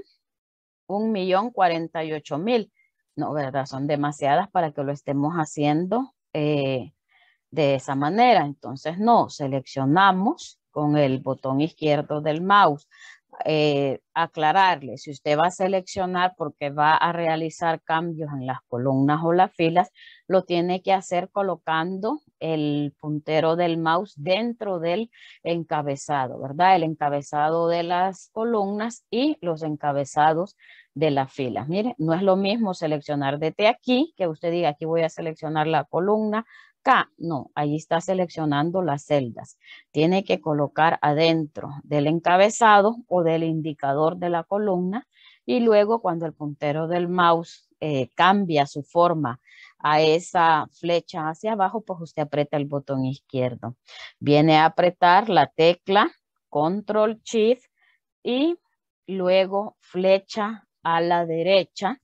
Un millón cuarenta y ocho mil. No, ¿verdad? Son demasiadas para que lo estemos haciendo eh, de esa manera. Entonces, no, seleccionamos con el botón izquierdo del mouse. Eh, aclararle, si usted va a seleccionar porque va a realizar cambios en las columnas o las filas, lo tiene que hacer colocando el puntero del mouse dentro del encabezado, ¿verdad? El encabezado de las columnas y los encabezados de las filas. Mire, no es lo mismo seleccionar desde aquí, que usted diga aquí voy a seleccionar la columna K. No, ahí está seleccionando las celdas. Tiene que colocar adentro del encabezado o del indicador de la columna y luego cuando el puntero del mouse eh, cambia su forma a esa flecha hacia abajo, pues usted aprieta el botón izquierdo. Viene a apretar la tecla Control Shift y luego flecha a la derecha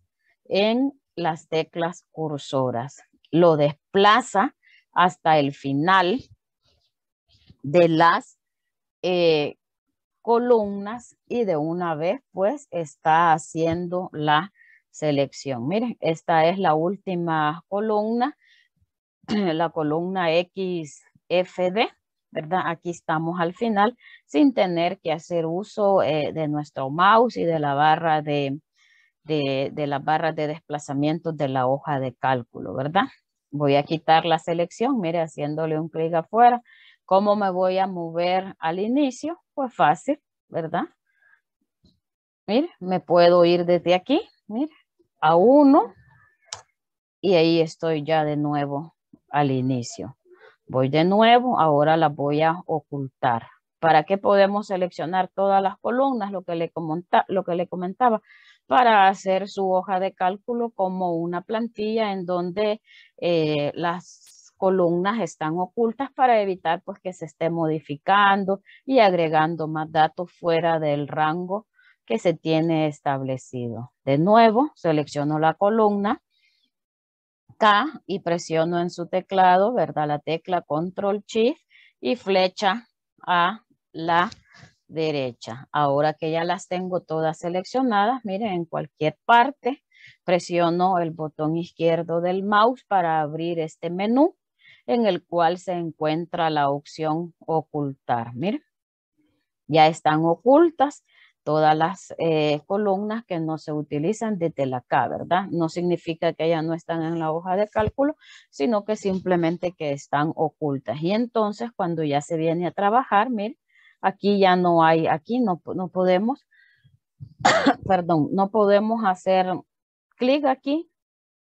en las teclas cursoras. Lo desplaza hasta el final de las eh, columnas y de una vez pues está haciendo la selección. Miren, esta es la última columna, la columna XFD, ¿verdad? Aquí estamos al final sin tener que hacer uso eh, de nuestro mouse y de la barra de, de, las barras de desplazamiento de la hoja de cálculo, ¿verdad? Voy a quitar la selección, mire, haciéndole un clic afuera. ¿Cómo me voy a mover al inicio? Pues fácil, ¿verdad? Mire, me puedo ir desde aquí, mire, a uno y ahí estoy ya de nuevo al inicio. Voy de nuevo, ahora la voy a ocultar. ¿Para qué podemos seleccionar todas las columnas? Lo que le, lo que le comentaba, para hacer su hoja de cálculo como una plantilla en donde eh, las columnas están ocultas para evitar pues, que se esté modificando y agregando más datos fuera del rango que se tiene establecido. De nuevo, selecciono la columna K y presiono en su teclado, ¿verdad? La tecla Control Shift y flecha a la derecha. Ahora que ya las tengo todas seleccionadas, miren, en cualquier parte presiono el botón izquierdo del mouse para abrir este menú en el cual se encuentra la opción ocultar. Miren, ya están ocultas todas las eh, columnas que no se utilizan desde la K, ¿verdad? No significa que ya no están en la hoja de cálculo, sino que simplemente que están ocultas. Y entonces cuando ya se viene a trabajar, miren, Aquí ya no hay, aquí no, no podemos, perdón, no podemos hacer clic aquí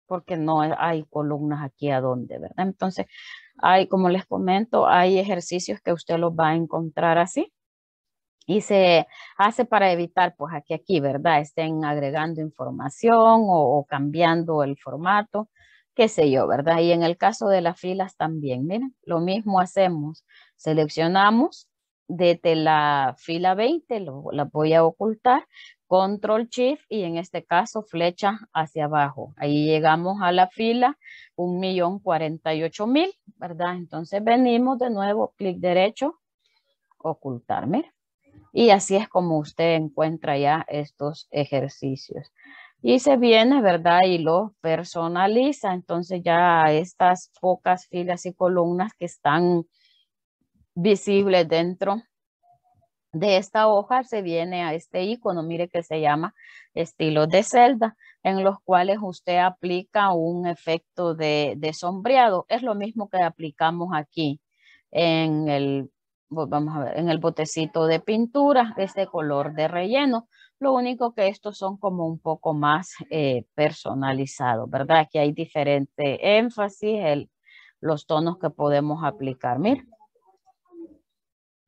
porque no hay columnas aquí a donde ¿verdad? Entonces, hay, como les comento, hay ejercicios que usted los va a encontrar así y se hace para evitar, pues aquí, aquí, ¿verdad? Estén agregando información o, o cambiando el formato, qué sé yo, ¿verdad? Y en el caso de las filas también, miren, lo mismo hacemos, seleccionamos desde la fila 20, la voy a ocultar, control shift y en este caso flecha hacia abajo. Ahí llegamos a la fila 1.048.000, ¿verdad? Entonces venimos de nuevo, clic derecho, ocultarme. Y así es como usted encuentra ya estos ejercicios. Y se viene, ¿verdad? Y lo personaliza. Entonces ya estas pocas filas y columnas que están Visible dentro de esta hoja se viene a este icono, mire que se llama estilo de celda, en los cuales usted aplica un efecto de, sombreado. Es lo mismo que aplicamos aquí en el, vamos en el botecito de pintura, este color de relleno. Lo único que estos son como un poco más eh, personalizados, ¿verdad? Aquí hay diferente énfasis, en los tonos que podemos aplicar. Mire.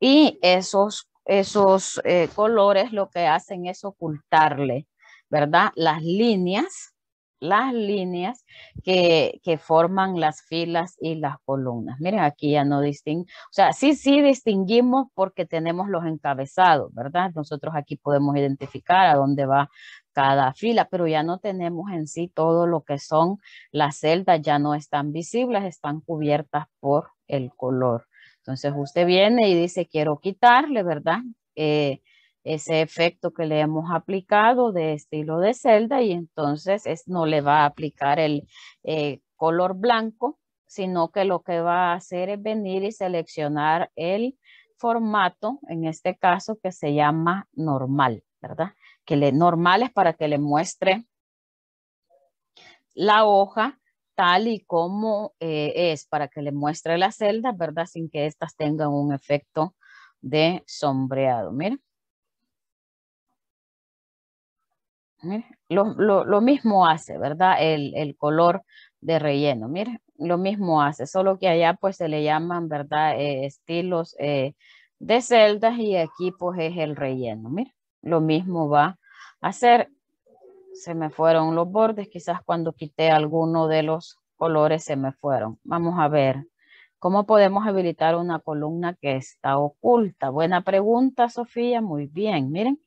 Y esos, esos eh, colores lo que hacen es ocultarle, ¿verdad? Las líneas, las líneas que, que forman las filas y las columnas. Miren, aquí ya no distinguimos, o sea, sí, sí distinguimos porque tenemos los encabezados, ¿verdad? Nosotros aquí podemos identificar a dónde va cada fila, pero ya no tenemos en sí todo lo que son las celdas, ya no están visibles, están cubiertas por el color. Entonces usted viene y dice, quiero quitarle, ¿verdad? Eh, ese efecto que le hemos aplicado de estilo de celda y entonces no le va a aplicar el eh, color blanco, sino que lo que va a hacer es venir y seleccionar el formato, en este caso que se llama normal, ¿verdad? Que le normal es para que le muestre la hoja tal y como eh, es para que le muestre las celdas, ¿verdad? Sin que éstas tengan un efecto de sombreado. Mira. Lo, mismo hace, ¿verdad? El, color de relleno. Mira, lo mismo hace, solo que allá pues se le llaman, ¿verdad? Eh, estilos eh, de celdas y aquí pues es el relleno. Mira, lo mismo va a hacer se me fueron los bordes, quizás cuando quité alguno de los colores se me fueron. Vamos a ver, ¿cómo podemos habilitar una columna que está oculta? Buena pregunta, Sofía, muy bien, miren.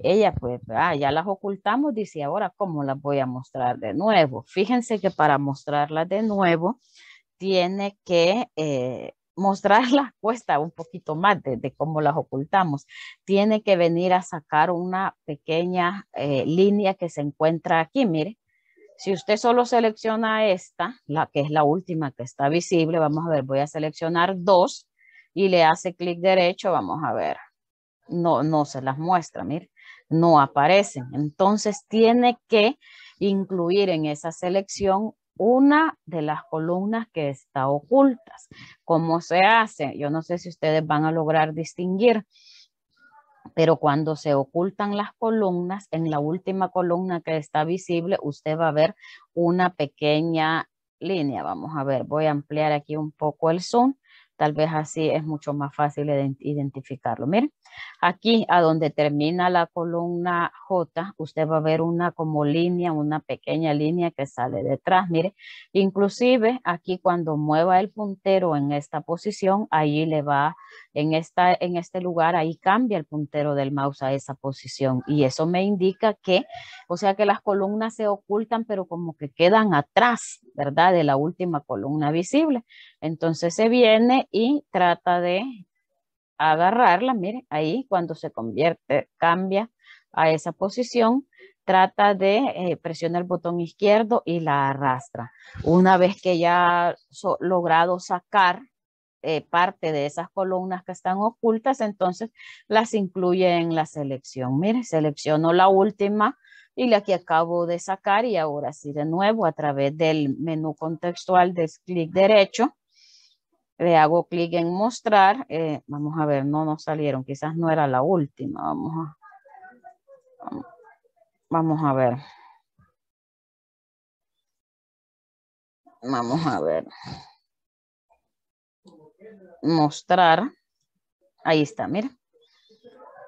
Ella pues, ah, ya las ocultamos, dice, ahora cómo las voy a mostrar de nuevo. Fíjense que para mostrarlas de nuevo, tiene que eh, Mostrar la cuesta un poquito más de, cómo las ocultamos. Tiene que venir a sacar una pequeña eh, línea que se encuentra aquí, mire. Si usted solo selecciona esta, la que es la última que está visible, vamos a ver, voy a seleccionar dos y le hace clic derecho, vamos a ver. No, no se las muestra, mire, no aparecen. Entonces tiene que incluir en esa selección una de las columnas que está ocultas. ¿Cómo se hace? Yo no sé si ustedes van a lograr distinguir, pero cuando se ocultan las columnas, en la última columna que está visible, usted va a ver una pequeña línea. Vamos a ver, voy a ampliar aquí un poco el zoom Tal vez así es mucho más fácil identificarlo. Miren, aquí a donde termina la columna J, usted va a ver una como línea, una pequeña línea que sale detrás. Mire, inclusive aquí cuando mueva el puntero en esta posición, ahí le va, en, en este lugar, ahí cambia el puntero del mouse a esa posición. Y eso me indica que, o sea que las columnas se ocultan, pero como que quedan atrás, ¿verdad? De la última columna visible. Entonces se viene y trata de agarrarla, mire, ahí cuando se convierte, cambia a esa posición, trata de eh, presionar el botón izquierdo y la arrastra. Una vez que ya ha logrado sacar eh, parte de esas columnas que están ocultas, entonces las incluye en la selección. Mire, selecciono la última y la que acabo de sacar y ahora sí de nuevo a través del menú contextual del clic derecho le hago clic en mostrar. Eh, vamos a ver, no nos salieron. Quizás no era la última. Vamos a, vamos a ver. Vamos a ver. Mostrar. Ahí está, mira.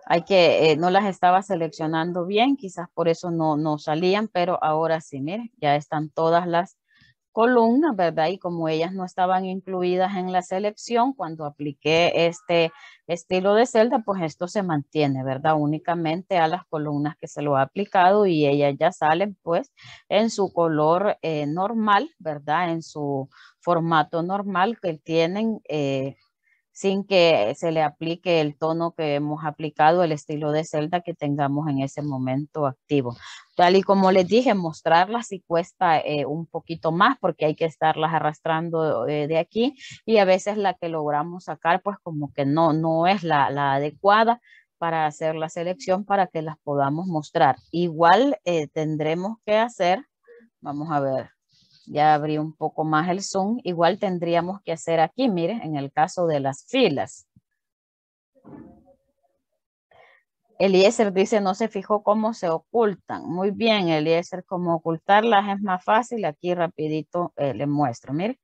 Hay que, eh, no las estaba seleccionando bien, quizás por eso no, no salían, pero ahora sí, mira, ya están todas las columnas, ¿verdad? Y como ellas no estaban incluidas en la selección, cuando apliqué este estilo de celda, pues esto se mantiene, ¿verdad? Únicamente a las columnas que se lo ha aplicado y ellas ya salen pues en su color eh, normal, ¿verdad? En su formato normal que tienen eh, sin que se le aplique el tono que hemos aplicado, el estilo de celda que tengamos en ese momento activo. Tal y como les dije, mostrarlas sí cuesta eh, un poquito más porque hay que estarlas arrastrando eh, de aquí y a veces la que logramos sacar pues como que no, no es la, adecuada para hacer la selección para que las podamos mostrar. Igual eh, tendremos que hacer, vamos a ver, ya abrí un poco más el Zoom. Igual tendríamos que hacer aquí, mire, en el caso de las filas. Eliezer dice, no se fijó cómo se ocultan. Muy bien, Eliezer, cómo ocultarlas es más fácil. Aquí rapidito eh, le muestro. Mire,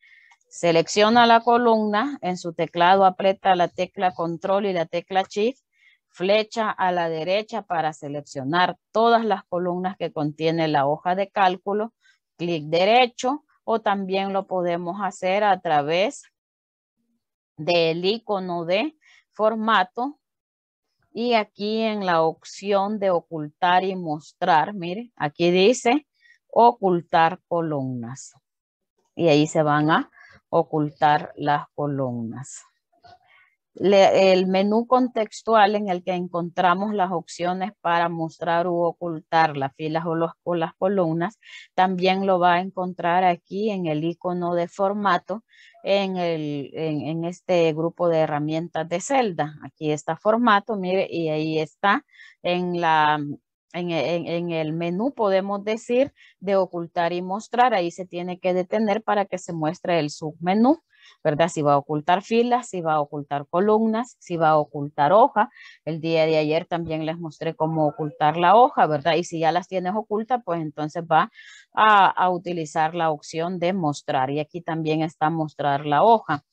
selecciona la columna, en su teclado aprieta la tecla control y la tecla shift, flecha a la derecha para seleccionar todas las columnas que contiene la hoja de cálculo clic derecho o también lo podemos hacer a través del icono de formato y aquí en la opción de ocultar y mostrar, mire, aquí dice ocultar columnas y ahí se van a ocultar las columnas el menú contextual en el que encontramos las opciones para mostrar u ocultar las filas o, las columnas, también lo va a encontrar aquí en el icono de formato en, este grupo de herramientas de celda. Aquí está formato, mire, y ahí está en, el menú podemos decir de ocultar y mostrar. Ahí se tiene que detener para que se muestre el submenú. ¿verdad? Si va a ocultar filas, si va a ocultar columnas, si va a ocultar hoja. El día de ayer también les mostré cómo ocultar la hoja, ¿verdad? Y si ya las tienes ocultas, pues entonces va a, utilizar la opción de mostrar. Y aquí también está mostrar la hoja.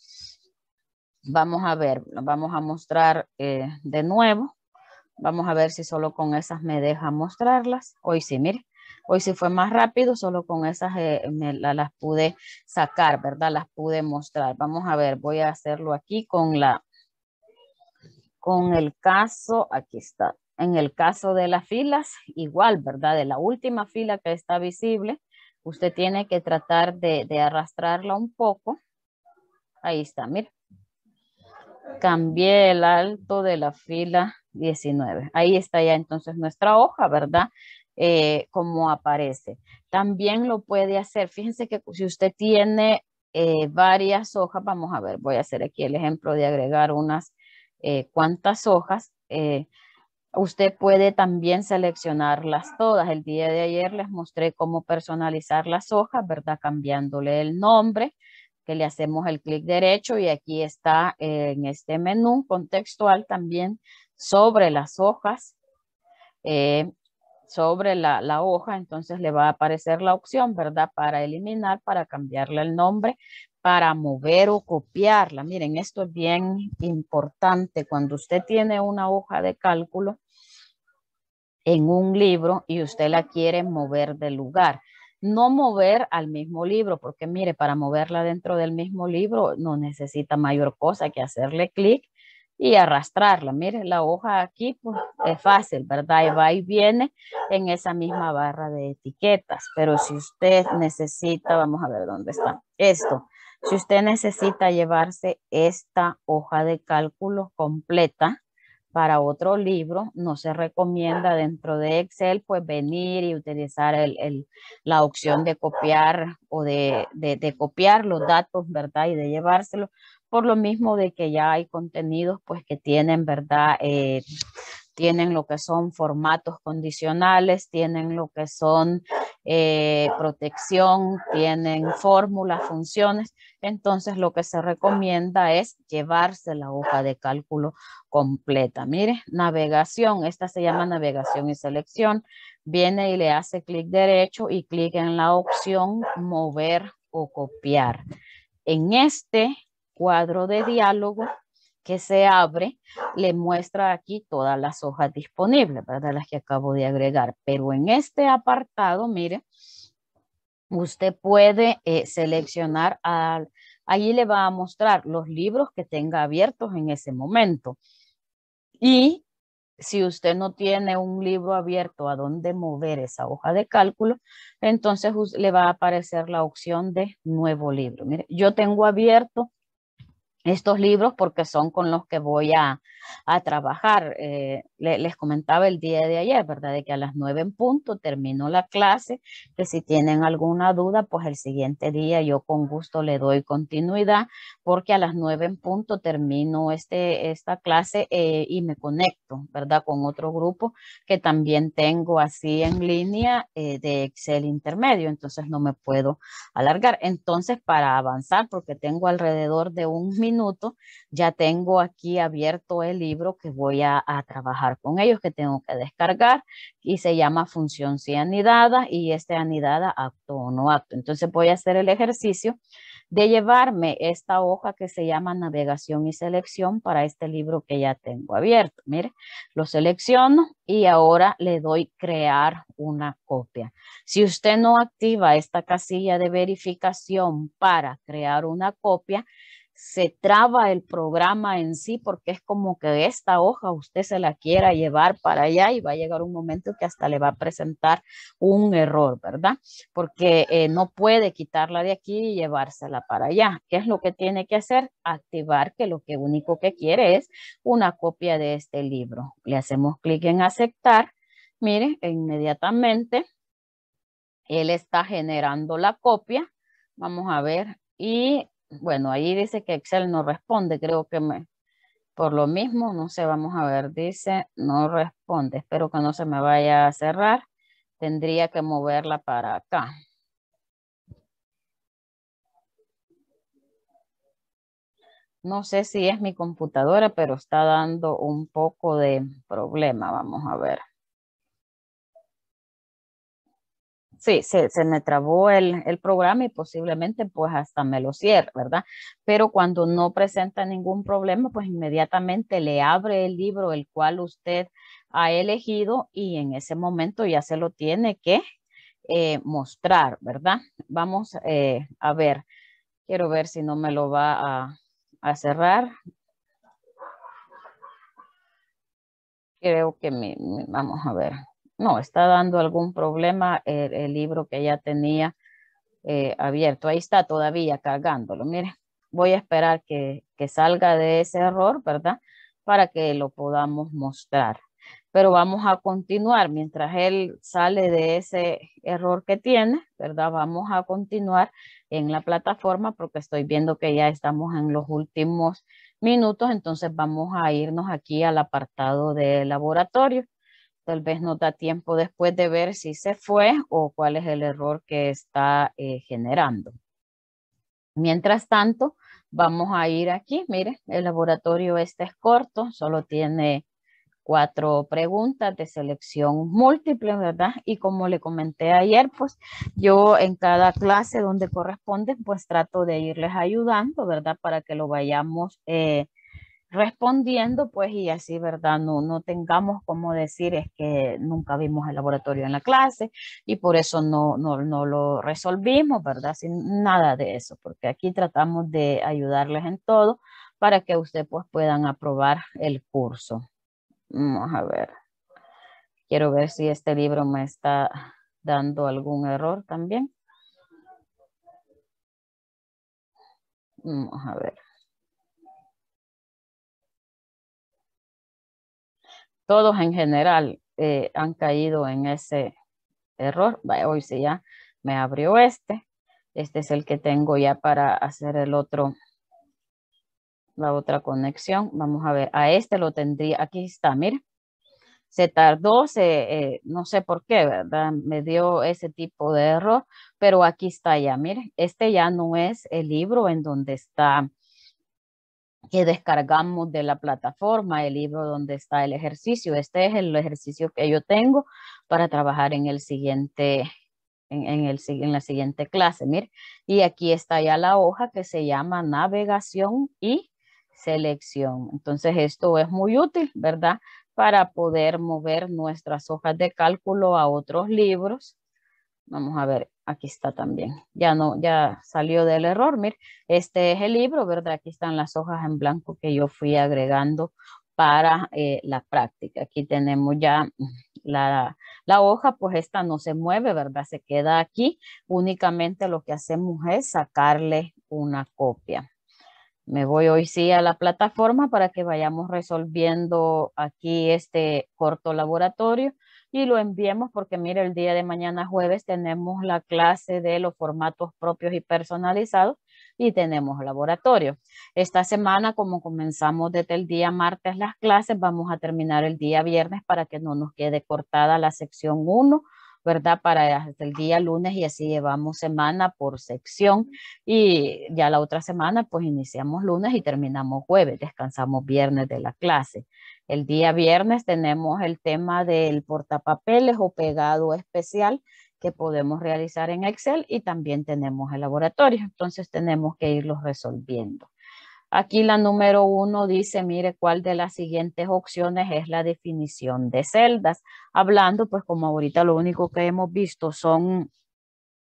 Vamos a ver, vamos a mostrar eh, de nuevo. Vamos a ver si solo con esas me deja mostrarlas. Hoy sí, mire. Hoy sí fue más rápido, solo con esas eh, las pude sacar, ¿verdad? Las pude mostrar. Vamos a ver, voy a hacerlo aquí con la, con el caso, aquí está. En el caso de las filas, igual, ¿verdad? De la última fila que está visible, usted tiene que tratar de, de arrastrarla un poco. Ahí está, mira. Cambié el alto de la fila 19. Ahí está ya entonces nuestra hoja, ¿verdad? Eh, como aparece. También lo puede hacer, fíjense que si usted tiene eh, varias hojas, vamos a ver, voy a hacer aquí el ejemplo de agregar unas eh, cuantas hojas, usted puede también seleccionarlas todas. El día de ayer les mostré cómo personalizar las hojas, ¿verdad? Cambiándole el nombre, que le hacemos el clic derecho y aquí está en este menú contextual también sobre las hojas sobre la, hoja, entonces le va a aparecer la opción, ¿verdad? Para eliminar, para cambiarle el nombre, para mover o copiarla. Miren, esto es bien importante. Cuando usted tiene una hoja de cálculo en un libro y usted la quiere mover de lugar, no mover al mismo libro, porque mire, para moverla dentro del mismo libro no necesita mayor cosa que hacerle clic y arrastrarla. Mire, la hoja aquí pues, es fácil, ¿verdad? Y va y viene en esa misma barra de etiquetas. Pero si usted necesita, vamos a ver dónde está esto. Si usted necesita llevarse esta hoja de cálculo completa para otro libro, no se recomienda dentro de Excel, pues venir y utilizar la opción de copiar o de, de copiar los datos, ¿verdad? Y de llevárselo, por lo mismo de que ya hay contenidos pues que tienen, ¿verdad? Eh, tienen lo que son formatos condicionales, tienen lo que son eh, protección, tienen fórmulas, funciones. Entonces lo que se recomienda es llevarse la hoja de cálculo completa. Mire, navegación, esta se llama navegación y selección. Viene y le hace clic derecho y clic en la opción mover o copiar. En este cuadro de diálogo que se abre le muestra aquí todas las hojas disponibles, ¿verdad? Las que acabo de agregar. Pero en este apartado, mire, usted puede eh, seleccionar, al, allí le va a mostrar los libros que tenga abiertos en ese momento. Y si usted no tiene un libro abierto a dónde mover esa hoja de cálculo, entonces le va a aparecer la opción de nuevo libro. Mire, yo tengo abierto estos libros porque son con los que voy a, a trabajar. Eh, les comentaba el día de ayer, ¿verdad? De que a las nueve en punto termino la clase, que si tienen alguna duda, pues el siguiente día yo con gusto le doy continuidad, porque a las nueve en punto termino este, esta clase eh, y me conecto, ¿verdad? Con otro grupo que también tengo así en línea eh, de Excel intermedio, entonces no me puedo alargar. Entonces, para avanzar, porque tengo alrededor de un minuto, ya tengo aquí abierto el libro que voy a trabajar con ellos que tengo que descargar y se llama función si anidada y este anidada acto o no acto. Entonces voy a hacer el ejercicio de llevarme esta hoja que se llama navegación y selección para este libro que ya tengo abierto. Mire, lo selecciono y ahora le doy crear una copia. Si usted no activa esta casilla de verificación para crear una copia, se traba el programa en sí porque es como que esta hoja usted se la quiera llevar para allá y va a llegar un momento que hasta le va a presentar un error, ¿verdad? Porque eh, no puede quitarla de aquí y llevársela para allá. ¿Qué es lo que tiene que hacer? Activar que lo que único que quiere es una copia de este libro. Le hacemos clic en aceptar. Mire, e inmediatamente él está generando la copia. Vamos a ver. Y bueno, ahí dice que Excel no responde, creo que me, por lo mismo, no sé, vamos a ver, dice, no responde, espero que no se me vaya a cerrar, tendría que moverla para acá. No sé si es mi computadora, pero está dando un poco de problema, vamos a ver. Sí, se, me trabó el, programa y posiblemente pues hasta me lo cierre, ¿verdad? Pero cuando no presenta ningún problema, pues inmediatamente le abre el libro el cual usted ha elegido y en ese momento ya se lo tiene que eh, mostrar, ¿verdad? Vamos eh, a ver, quiero ver si no me lo va a, cerrar. Creo que me, vamos a ver no, está dando algún problema el, libro que ya tenía eh, abierto. Ahí está todavía cargándolo. Miren, voy a esperar que, que salga de ese error, ¿verdad? Para que lo podamos mostrar. Pero vamos a continuar mientras él sale de ese error que tiene, ¿verdad? Vamos a continuar en la plataforma porque estoy viendo que ya estamos en los últimos minutos, entonces vamos a irnos aquí al apartado de laboratorio tal vez no da tiempo después de ver si se fue o cuál es el error que está eh, generando. Mientras tanto, vamos a ir aquí, mire, el laboratorio este es corto, solo tiene cuatro preguntas de selección múltiple, ¿verdad? Y como le comenté ayer, pues yo en cada clase donde corresponde, pues trato de irles ayudando, ¿verdad? Para que lo vayamos eh, respondiendo, pues, y así, ¿verdad? No, no tengamos como decir es que nunca vimos el laboratorio en la clase y por eso no, no, no lo resolvimos, ¿verdad? Sin nada de eso, porque aquí tratamos de ayudarles en todo para que ustedes pues, puedan aprobar el curso. Vamos a ver. Quiero ver si este libro me está dando algún error también. Vamos a ver. todos en general eh, han caído en ese error. Hoy sí ya me abrió este. Este es el que tengo ya para hacer el otro, la otra conexión. Vamos a ver, a este lo tendría, aquí está, mira. Se tardó, se, eh, no sé por qué, ¿verdad? Me dio ese tipo de error, pero aquí está ya, miren. Este ya no es el libro en donde está que descargamos de la plataforma, el libro donde está el ejercicio. Este es el ejercicio que yo tengo para trabajar en el siguiente, en, el, en la siguiente clase. mir y aquí está ya la hoja que se llama navegación y selección. Entonces esto es muy útil, ¿verdad? Para poder mover nuestras hojas de cálculo a otros libros. Vamos a ver, Aquí está también. Ya no, ya salió del error. Mir, este es el libro, ¿verdad? Aquí están las hojas en blanco que yo fui agregando para eh, la práctica. Aquí tenemos ya la, la, hoja, pues esta no se mueve, ¿verdad? Se queda aquí. Únicamente lo que hacemos es sacarle una copia. Me voy hoy sí a la plataforma para que vayamos resolviendo aquí este corto laboratorio y lo enviemos porque mire, el día de mañana jueves tenemos la clase de los formatos propios y personalizados y tenemos laboratorio. Esta semana, como comenzamos desde el día martes las clases, vamos a terminar el día viernes para que no nos quede cortada la sección 1 ¿verdad? Para el día lunes y así llevamos semana por sección y ya la otra semana pues iniciamos lunes y terminamos jueves, descansamos viernes de la clase. El día viernes tenemos el tema del portapapeles o pegado especial que podemos realizar en Excel y también tenemos el laboratorio. Entonces tenemos que irlos resolviendo. Aquí la número uno dice, mire cuál de las siguientes opciones es la definición de celdas. Hablando, pues como ahorita lo único que hemos visto son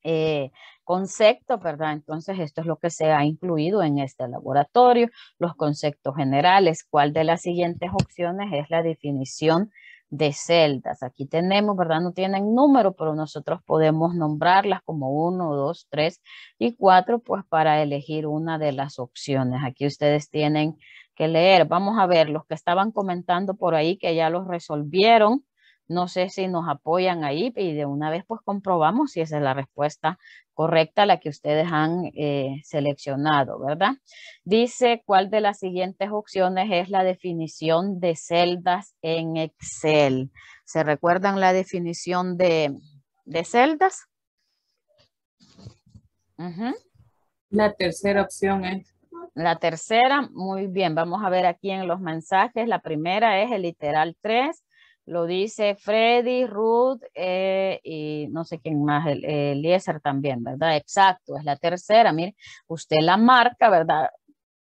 eh, concepto, ¿verdad? Entonces, esto es lo que se ha incluido en este laboratorio, los conceptos generales, cuál de las siguientes opciones es la definición de celdas. Aquí tenemos, ¿verdad? No tienen número, pero nosotros podemos nombrarlas como 1, 2, 3 y 4, pues para elegir una de las opciones. Aquí ustedes tienen que leer. Vamos a ver, los que estaban comentando por ahí que ya los resolvieron. No sé si nos apoyan ahí y de una vez pues comprobamos si esa es la respuesta correcta, la que ustedes han eh, seleccionado, ¿verdad? Dice cuál de las siguientes opciones es la definición de celdas en Excel. ¿Se recuerdan la definición de, celdas? La tercera opción es la tercera, muy bien, vamos a ver aquí en los mensajes. La primera es el literal 3, lo dice Freddy, Ruth eh, y no sé quién más, Eliezer también, ¿verdad? Exacto, es la tercera. Mire, usted la marca, ¿verdad?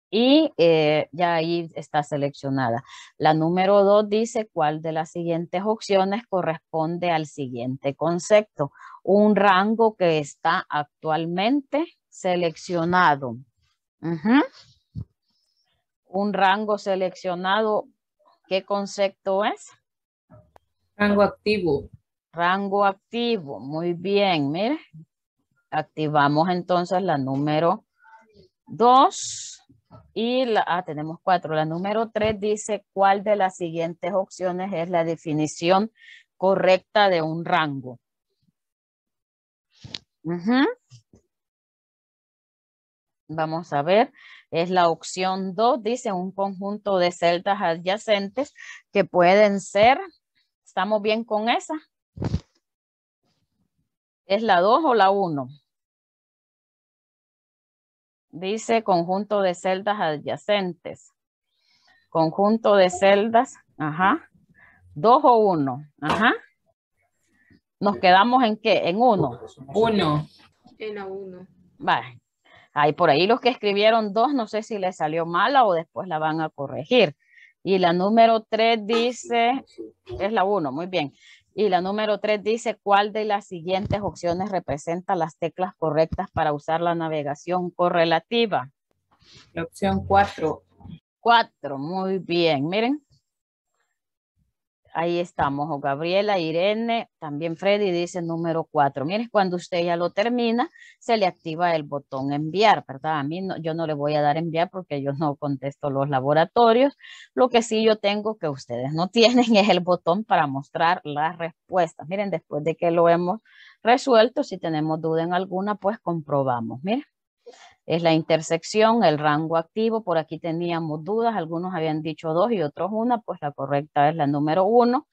y eh, ya ahí está seleccionada. La número dos dice cuál de las siguientes opciones corresponde al siguiente concepto. Un rango que está actualmente seleccionado. Un rango seleccionado, ¿qué concepto es? Rango activo. Rango activo, muy bien, mire. Activamos entonces la número 2 y la, ah, tenemos 4. La número 3 dice cuál de las siguientes opciones es la definición correcta de un rango. Vamos a ver, es la opción 2, dice un conjunto de celdas adyacentes que pueden ser ¿Estamos bien con esa? ¿Es la 2 o la 1? Dice conjunto de celdas adyacentes. Conjunto de celdas, ajá. 2 o 1, ajá. ¿Nos quedamos en qué? En 1. 1. En la 1. Vale. Ahí por ahí los que escribieron 2, no sé si les salió mala o después la van a corregir. Y la número tres ah, dice, es la uno, muy bien. Y la número tres dice, ¿cuál de las siguientes opciones representa las teclas correctas para usar la navegación correlativa? La opción cuatro. Cuatro, muy bien. Miren, Ahí estamos, o Gabriela, Irene, también Freddy dice número 4. Miren, cuando usted ya lo termina, se le activa el botón enviar, ¿verdad? A mí no, yo no le voy a dar enviar porque yo no contesto los laboratorios. Lo que sí yo tengo que ustedes no tienen es el botón para mostrar las respuestas. Miren, después de que lo hemos resuelto, si tenemos duda en alguna, pues comprobamos. Miren es la intersección, el rango activo. Por aquí teníamos dudas, algunos habían dicho dos y otros una, pues la correcta es la número uno.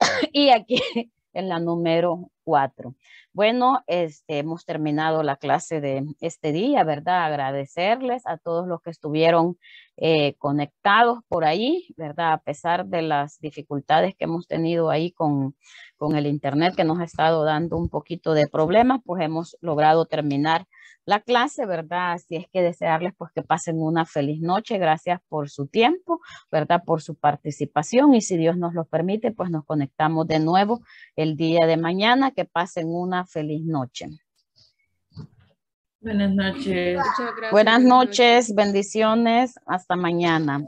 y aquí en la número cuatro. Bueno, este, hemos terminado la clase de este día, ¿verdad? Agradecerles a todos los que estuvieron eh, conectados por ahí, ¿verdad? A pesar de las dificultades que hemos tenido ahí con, con el Internet que nos ha estado dando un poquito de problemas, pues hemos logrado terminar la clase, ¿verdad? Así es que desearles pues que pasen una feliz noche. Gracias por su tiempo, ¿verdad? Por su participación y si Dios nos lo permite, pues nos conectamos de nuevo el día de mañana. Que pasen una feliz noche. Buenas noches. Gracias, Buenas noches, bendiciones. Hasta mañana.